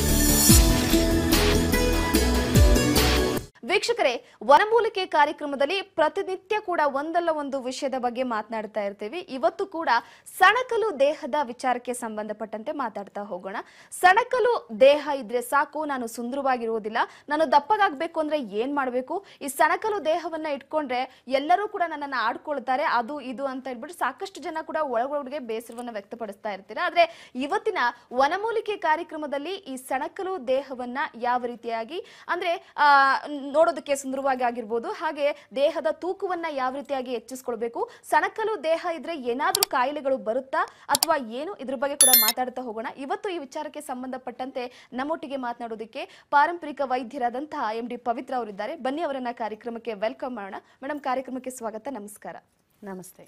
thank you ವೀಕ್ಷಕರೇ ವನಮೂಲಿಕೆ ಕಾರ್ಯಕ್ರಮದಲ್ಲಿ ಪ್ರತಿನಿತ್ಯ ಕೂಡ ಒಂದಲ್ಲ ಒಂದು ವಿಷಯದ ಬಗ್ಗೆ ಮಾತನಾಡ್ತಾ ಇರ್ತೀವಿ ಇವತ್ತು ಕೂಡ ಸಣಕಲು ದೇಹದ ವಿಚಾರಕ್ಕೆ ಸಂಬಂಧಪಟ್ಟಂತೆ ಮಾತಾಡ್ತಾ ಹೋಗೋಣ ಸಣಕಲು ದೇಹ ಇದ್ರೆ ಸಾಕು ನಾನು ಸುಂದರವಾಗಿರುವುದಿಲ್ಲ ನಾನು ದಪ್ಪಗಾಗಬೇಕು ಅಂದ್ರೆ ಏನ್ ಮಾಡಬೇಕು ಈ ಸಣಕಲು ದೇಹವನ್ನ ಇಟ್ಕೊಂಡ್ರೆ ಎಲ್ಲರೂ ಕೂಡ ನನ್ನನ್ನ ಆಡ್ಕೊಳ್ತಾರೆ ಅದು ಇದು ಅಂತ ಹೇಳ್ಬಿಟ್ಟು ಸಾಕಷ್ಟು ಜನ ಕೂಡ ಒಳಗೊಳಗೆ ಬೇಸರವನ್ನ ವ್ಯಕ್ತಪಡಿಸ್ತಾ ಇರ್ತೀರ ಆದ್ರೆ ಇವತ್ತಿನ ವನಮೂಲಿಕೆ ಕಾರ್ಯಕ್ರಮದಲ್ಲಿ ಈ ಸಣಕಲು ದೇಹವನ್ನ ಯಾವ ರೀತಿಯಾಗಿ ಅಂದ್ರೆ ನೋಡೋದಕ್ಕೆ ಸುಂದರವಾಗಿ ಆಗಿರ್ಬೋದು ಹಾಗೆ ದೇಹದ ತೂಕವನ್ನ ಯಾವ ರೀತಿಯಾಗಿ ಹೆಚ್ಚಿಸ್ಕೊಳ್ಬೇಕು ಸಣಕಲು ದೇಹ ಇದ್ರೆ ಏನಾದ್ರೂ ಕಾಯಿಲೆಗಳು ಬರುತ್ತಾ ಅಥವಾ ಏನು ಇದ್ರ ಬಗ್ಗೆ ಕೂಡ ಮಾತಾಡ್ತಾ ಹೋಗೋಣ ಇವತ್ತು ಈ ವಿಚಾರಕ್ಕೆ ಸಂಬಂಧಪಟ್ಟಂತೆ ನಮ್ಮೊಟ್ಟಿಗೆ ಮಾತನಾಡೋದಕ್ಕೆ ಪಾರಂಪರಿಕ ವೈದ್ಯರಾದಂತಹ ಎಂ ಡಿ ಪವಿತ್ರ ಅವರಿದ್ದಾರೆ ಬನ್ನಿ ಅವರನ್ನ ಕಾರ್ಯಕ್ರಮಕ್ಕೆ ವೆಲ್ಕಮ್ ಮಾಡೋಣ ಮೇಡಮ್ ಕಾರ್ಯಕ್ರಮಕ್ಕೆ ಸ್ವಾಗತ ನಮಸ್ಕಾರ ನಮಸ್ತೆ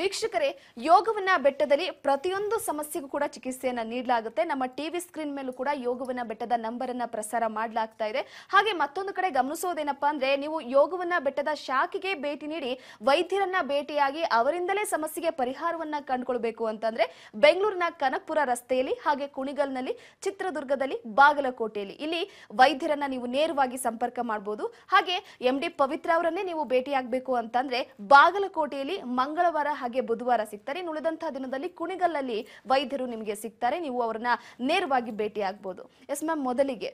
ವೀಕ್ಷಕರೇ ಯೋಗವನ್ನ ಬೆಟ್ಟದಲ್ಲಿ ಪ್ರತಿಯೊಂದು ಸಮಸ್ಯೆಗೂ ಕೂಡ ಚಿಕಿತ್ಸೆಯನ್ನ ನೀಡಲಾಗುತ್ತೆ ನಮ್ಮ ಟಿವಿ ಸ್ಕ್ರೀನ್ ಮೇಲೂ ಕೂಡ ಯೋಗವನ್ನ ಬೆಟ್ಟದ ನಂಬರ್ ಅನ್ನ ಪ್ರಸಾರ ಮಾಡಲಾಗ್ತಾ ಇದೆ ಹಾಗೆ ಮತ್ತೊಂದು ಕಡೆ ಗಮನಿಸೋದೇನಪ್ಪಾ ಅಂದ್ರೆ ನೀವು ಯೋಗವನ್ನ ಬೆಟ್ಟದ ಶಾಖೆಗೆ ಭೇಟಿ ನೀಡಿ ವೈದ್ಯರನ್ನ ಭೇಟಿಯಾಗಿ ಅವರಿಂದಲೇ ಸಮಸ್ಯೆಗೆ ಪರಿಹಾರವನ್ನ ಕಂಡುಕೊಳ್ಬೇಕು ಅಂತಂದ್ರೆ ಬೆಂಗಳೂರಿನ ಕನಕಪುರ ರಸ್ತೆಯಲ್ಲಿ ಹಾಗೆ ಕುಣಿಗಲ್ನಲ್ಲಿ ಚಿತ್ರದುರ್ಗದಲ್ಲಿ ಬಾಗಲಕೋಟೆಯಲ್ಲಿ ಇಲ್ಲಿ ವೈದ್ಯರನ್ನ ನೀವು ನೇರವಾಗಿ ಸಂಪರ್ಕ ಮಾಡಬಹುದು ಹಾಗೆ ಎಂ ಡಿ ಪವಿತ್ರ ಅವರನ್ನೇ ನೀವು ಭೇಟಿಯಾಗಬೇಕು ಅಂತಂದ್ರೆ ಬಾಗಲಕೋಟೆಯಲ್ಲಿ ಮಂಗಳವಾರ ಹಾಗೆ ಬುಧವಾರ ಸಿಗ್ತಾರೆ ಇನ್ನು ಉಳಿದಂತಹ ದಿನದಲ್ಲಿ ಕುಣಿಗಲ್ಲಲ್ಲಿ ವೈದ್ಯರು ನಿಮಗೆ ಸಿಗ್ತಾರೆ ನೀವು ಅವರನ್ನ ನೇರವಾಗಿ ಭೇಟಿ ಆಗ್ಬೋದು ಎಸ್ ಮ್ಯಾಮ್ ಮೊದಲಿಗೆ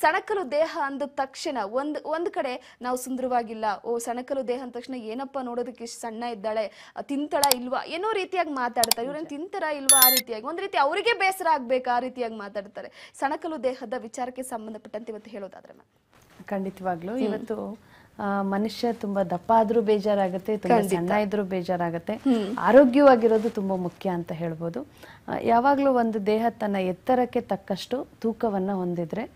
ಸಣಕಲು ದೇಹ ಅಂದ ತಕ್ಷಣ ಒಂದ್ ಒಂದ್ ಕಡೆ ನಾವು ಸುಂದರವಾಗಿಲ್ಲ ಓ ಸಣಕಲು ದೇಹ ಅಂದ ತಕ್ಷಣ ಏನಪ್ಪ ನೋಡೋದಕ್ಕೆ ಸಣ್ಣ ಇದ್ದಾಳೆ ತಿಂತಳ ಇಲ್ವಾ ಏನೋ ರೀತಿಯಾಗಿ ಮಾತಾಡ್ತಾರೆ ಇವ್ರನ್ನ ತಿಂತರ ಇಲ್ವಾ ಆ ರೀತಿಯಾಗಿ ಒಂದ್ ರೀತಿ ಅವರಿಗೆ ಬೇಸರ ಆಗ್ಬೇಕು ಆ ರೀತಿಯಾಗಿ ಮಾತಾಡ್ತಾರೆ ಸಣಕಲು ದೇಹದ ವಿಚಾರಕ್ಕೆ ಸಂಬಂಧಪಟ್ಟಂತೆ ಇವತ್ತು ಹೇಳೋದಾದ್ರೆ ಮ್ಯಾಮ್ ಖಂಡಿತವಾಗ್ಲೂ ಇವತ್ತು ಮನುಷ್ಯ ತುಂಬಾ ದಪ್ಪ ಆದ್ರೂ ಬೇಜಾರಾಗುತ್ತೆ ತುಂಬಾ ಸಣ್ಣ ಇದ್ರೂ ಬೇಜಾರಾಗುತ್ತೆ ಆರೋಗ್ಯವಾಗಿರೋದು ತುಂಬಾ ಮುಖ್ಯ ಅಂತ ಹೇಳ್ಬೋದು ಯಾವಾಗಲೂ ಒಂದು ದೇಹ ತನ್ನ ಎತ್ತರಕ್ಕೆ ತಕ್ಕಷ್ಟು ತೂಕವನ್ನ ಹೊಂದಿದ್ರೆ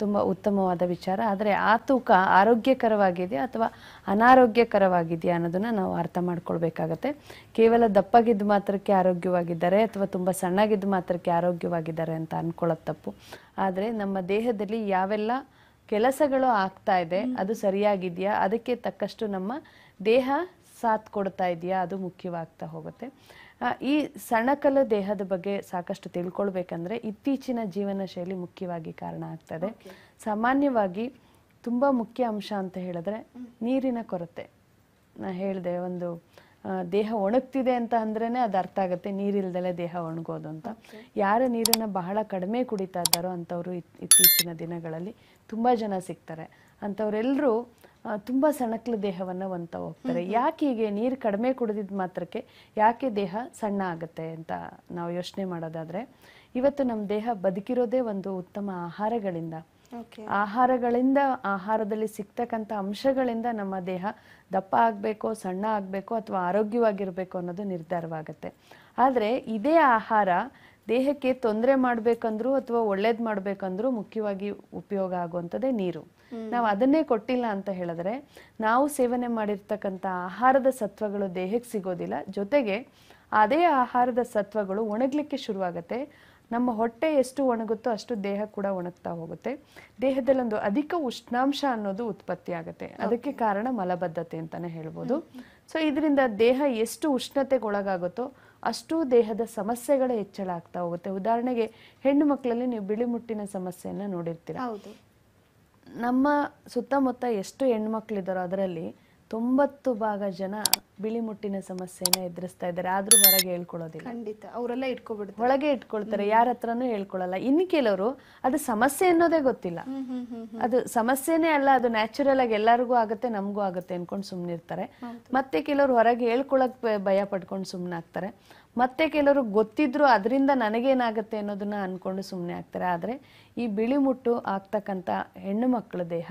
ತುಂಬಾ ಉತ್ತಮವಾದ ವಿಚಾರ ಆದರೆ ಆ ತೂಕ ಆರೋಗ್ಯಕರವಾಗಿದೆಯಾ ಅಥವಾ ಅನಾರೋಗ್ಯಕರವಾಗಿದೆಯಾ ಅನ್ನೋದನ್ನ ನಾವು ಅರ್ಥ ಮಾಡ್ಕೊಳ್ಬೇಕಾಗತ್ತೆ ಕೇವಲ ದಪ್ಪಗಿದ್ದ ಮಾತ್ರಕ್ಕೆ ಆರೋಗ್ಯವಾಗಿದ್ದಾರೆ ಅಥವಾ ತುಂಬಾ ಸಣ್ಣಗಿದ್ದು ಮಾತ್ರಕ್ಕೆ ಆರೋಗ್ಯವಾಗಿದ್ದಾರೆ ಅಂತ ಅನ್ಕೊಳ್ಳೋದು ತಪ್ಪು ಆದರೆ ನಮ್ಮ ದೇಹದಲ್ಲಿ ಯಾವೆಲ್ಲ ಕೆಲಸಗಳು ಆಗ್ತಾ ಇದೆ ಅದು ಸರಿಯಾಗಿದೆಯಾ ಅದಕ್ಕೆ ತಕ್ಕಷ್ಟು ನಮ್ಮ ದೇಹ ಸಾಥ್ ಕೊಡ್ತಾ ಇದೆಯಾ ಅದು ಮುಖ್ಯವಾಗ್ತಾ ಹೋಗುತ್ತೆ ಈ ಸಣಕಲ ದೇಹದ ಬಗ್ಗೆ ಸಾಕಷ್ಟು ತಿಳ್ಕೊಳ್ಬೇಕಂದ್ರೆ ಇತ್ತೀಚಿನ ಜೀವನ ಶೈಲಿ ಮುಖ್ಯವಾಗಿ ಕಾರಣ ಆಗ್ತದೆ ಸಾಮಾನ್ಯವಾಗಿ ತುಂಬ ಮುಖ್ಯ ಅಂಶ ಅಂತ ಹೇಳಿದ್ರೆ ನೀರಿನ ಕೊರತೆ ನಾ ಹೇಳಿದೆ ಒಂದು ದೇಹ ಒಣಗ್ತಿದೆ ಅಂತ ಅಂದ್ರೇ ಅದು ಅರ್ಥ ಆಗುತ್ತೆ ನೀರಿಲ್ದಲೆ ದೇಹ ಒಣಗೋದು ಅಂತ ಯಾರ ನೀರನ್ನು ಬಹಳ ಕಡಿಮೆ ಕುಡಿತಾ ಇದ್ದಾರೋ ಅಂಥವ್ರು ಇತ್ತೀಚಿನ ದಿನಗಳಲ್ಲಿ ತುಂಬ ಜನ ಸಿಗ್ತಾರೆ ಅಂಥವರೆಲ್ಲರೂ ತುಂಬ ಸಣಕ್ಲ ದೇಹವನ್ನು ಹೊಂತ ಹೋಗ್ತಾರೆ ಯಾಕೆ ಹೀಗೆ ನೀರು ಕಡಿಮೆ ಕುಡಿದಿದ್ದ ಮಾತ್ರಕ್ಕೆ ಯಾಕೆ ದೇಹ ಸಣ್ಣ ಆಗುತ್ತೆ ಅಂತ ನಾವು ಯೋಚನೆ ಮಾಡೋದಾದರೆ ಇವತ್ತು ನಮ್ಮ ದೇಹ ಬದುಕಿರೋದೇ ಒಂದು ಉತ್ತಮ ಆಹಾರಗಳಿಂದ ಆಹಾರಗಳಿಂದ ಆಹಾರದಲ್ಲಿ ಸಿಗ್ತಕ್ಕಂಥ ಅಂಶಗಳಿಂದ ನಮ್ಮ ದೇಹ ದಪ್ಪ ಆಗಬೇಕು ಸಣ್ಣ ಆಗಬೇಕು ಅಥವಾ ಆರೋಗ್ಯವಾಗಿರಬೇಕು ಅನ್ನೋದು ನಿರ್ಧಾರವಾಗುತ್ತೆ ಆದರೆ ಇದೇ ಆಹಾರ ದೇಹಕ್ಕೆ ತೊಂದರೆ ಮಾಡಬೇಕಂದ್ರೂ ಅಥವಾ ಒಳ್ಳೇದು ಮಾಡಬೇಕಂದ್ರೂ ಮುಖ್ಯವಾಗಿ ಉಪಯೋಗ ಆಗುವಂಥದ್ದೇ ನೀರು ನಾವು ಅದನ್ನೇ ಕೊಟ್ಟಿಲ್ಲ ಅಂತ ಹೇಳಿದ್ರೆ ನಾವು ಸೇವನೆ ಮಾಡಿರ್ತಕ್ಕಂಥ ಆಹಾರದ ಸತ್ವಗಳು ದೇಹಕ್ಕೆ ಸಿಗೋದಿಲ್ಲ ಜೊತೆಗೆ ಅದೇ ಆಹಾರದ ಸತ್ವಗಳು ಒಣಗಲಿಕ್ಕೆ ಶುರುವಾಗುತ್ತೆ ನಮ್ಮ ಹೊಟ್ಟೆ ಎಷ್ಟು ಒಣಗುತ್ತೋ ಅಷ್ಟು ದೇಹ ಕೂಡ ಒಣಗ್ತಾ ಹೋಗುತ್ತೆ ದೇಹದಲ್ಲೊಂದು ಅಧಿಕ ಉಷ್ಣಾಂಶ ಅನ್ನೋದು ಉತ್ಪತ್ತಿ ಆಗುತ್ತೆ ಅದಕ್ಕೆ ಕಾರಣ ಮಲಬದ್ಧತೆ ಅಂತಾನೆ ಹೇಳ್ಬೋದು ಸೊ ಇದರಿಂದ ದೇಹ ಎಷ್ಟು ಒಳಗಾಗುತ್ತೋ ಅಷ್ಟು ದೇಹದ ಸಮಸ್ಯೆಗಳ ಹೆಚ್ಚಳ ಆಗ್ತಾ ಹೋಗುತ್ತೆ ಉದಾಹರಣೆಗೆ ಹೆಣ್ಣು ಮಕ್ಕಳಲ್ಲಿ ನೀವು ಮುಟ್ಟಿನ ಸಮಸ್ಯೆಯನ್ನು ನೋಡಿರ್ತೀರ ನಮ್ಮ ಸುತ್ತಮುತ್ತ ಎಷ್ಟು ಮಕ್ಕಳಿದ್ದಾರೋ ಅದರಲ್ಲಿ ತೊಂಬತ್ತು ಭಾಗ ಜನ ಬಿಳಿ ಮುಟ್ಟಿನ ಸಮಸ್ಯೆನ ಎದುರಿಸ್ತಾ ಇದ್ದಾರೆ ಆದ್ರೂ ಹೊರಗೆ ಹೇಳ್ಕೊಳ್ಳೋದಿಲ್ಲ ಖಂಡಿತ ಅವರೆಲ್ಲ ಇಟ್ಕೊಬಿಡ್ತಾರೆ ಒಳಗೆ ಇಟ್ಕೊಳ್ತಾರೆ ಯಾರ ಹತ್ರನೂ ಹೇಳ್ಕೊಳ್ಳಲ್ಲ ಇನ್ನು ಕೆಲವರು ಅದು ಸಮಸ್ಯೆ ಅನ್ನೋದೇ ಗೊತ್ತಿಲ್ಲ ಅದು ಸಮಸ್ಯೆನೇ ಅಲ್ಲ ಅದು ನ್ಯಾಚುರಲ್ ಆಗಿ ಎಲ್ಲರಿಗೂ ಆಗುತ್ತೆ ನಮಗೂ ಆಗುತ್ತೆ ಅನ್ಕೊಂಡು ಸುಮ್ಮನಿರ್ತಾರೆ ಮತ್ತೆ ಕೆಲವರು ಹೊರಗೆ ಹೇಳ್ಕೊಳಕ್ ಭಯ ಪಡ್ಕೊಂಡು ಸುಮ್ಮನೆ ಆಗ್ತಾರೆ ಮತ್ತೆ ಕೆಲವರು ಗೊತ್ತಿದ್ರು ಅದರಿಂದ ನನಗೇನಾಗುತ್ತೆ ಅನ್ನೋದನ್ನ ಅನ್ಕೊಂಡು ಸುಮ್ಮನೆ ಆಗ್ತಾರೆ ಆದ್ರೆ ಈ ಬಿಳಿ ಮುಟ್ಟು ಆಗ್ತಕ್ಕಂಥ ಹೆಣ್ಣು ಮಕ್ಕಳ ದೇಹ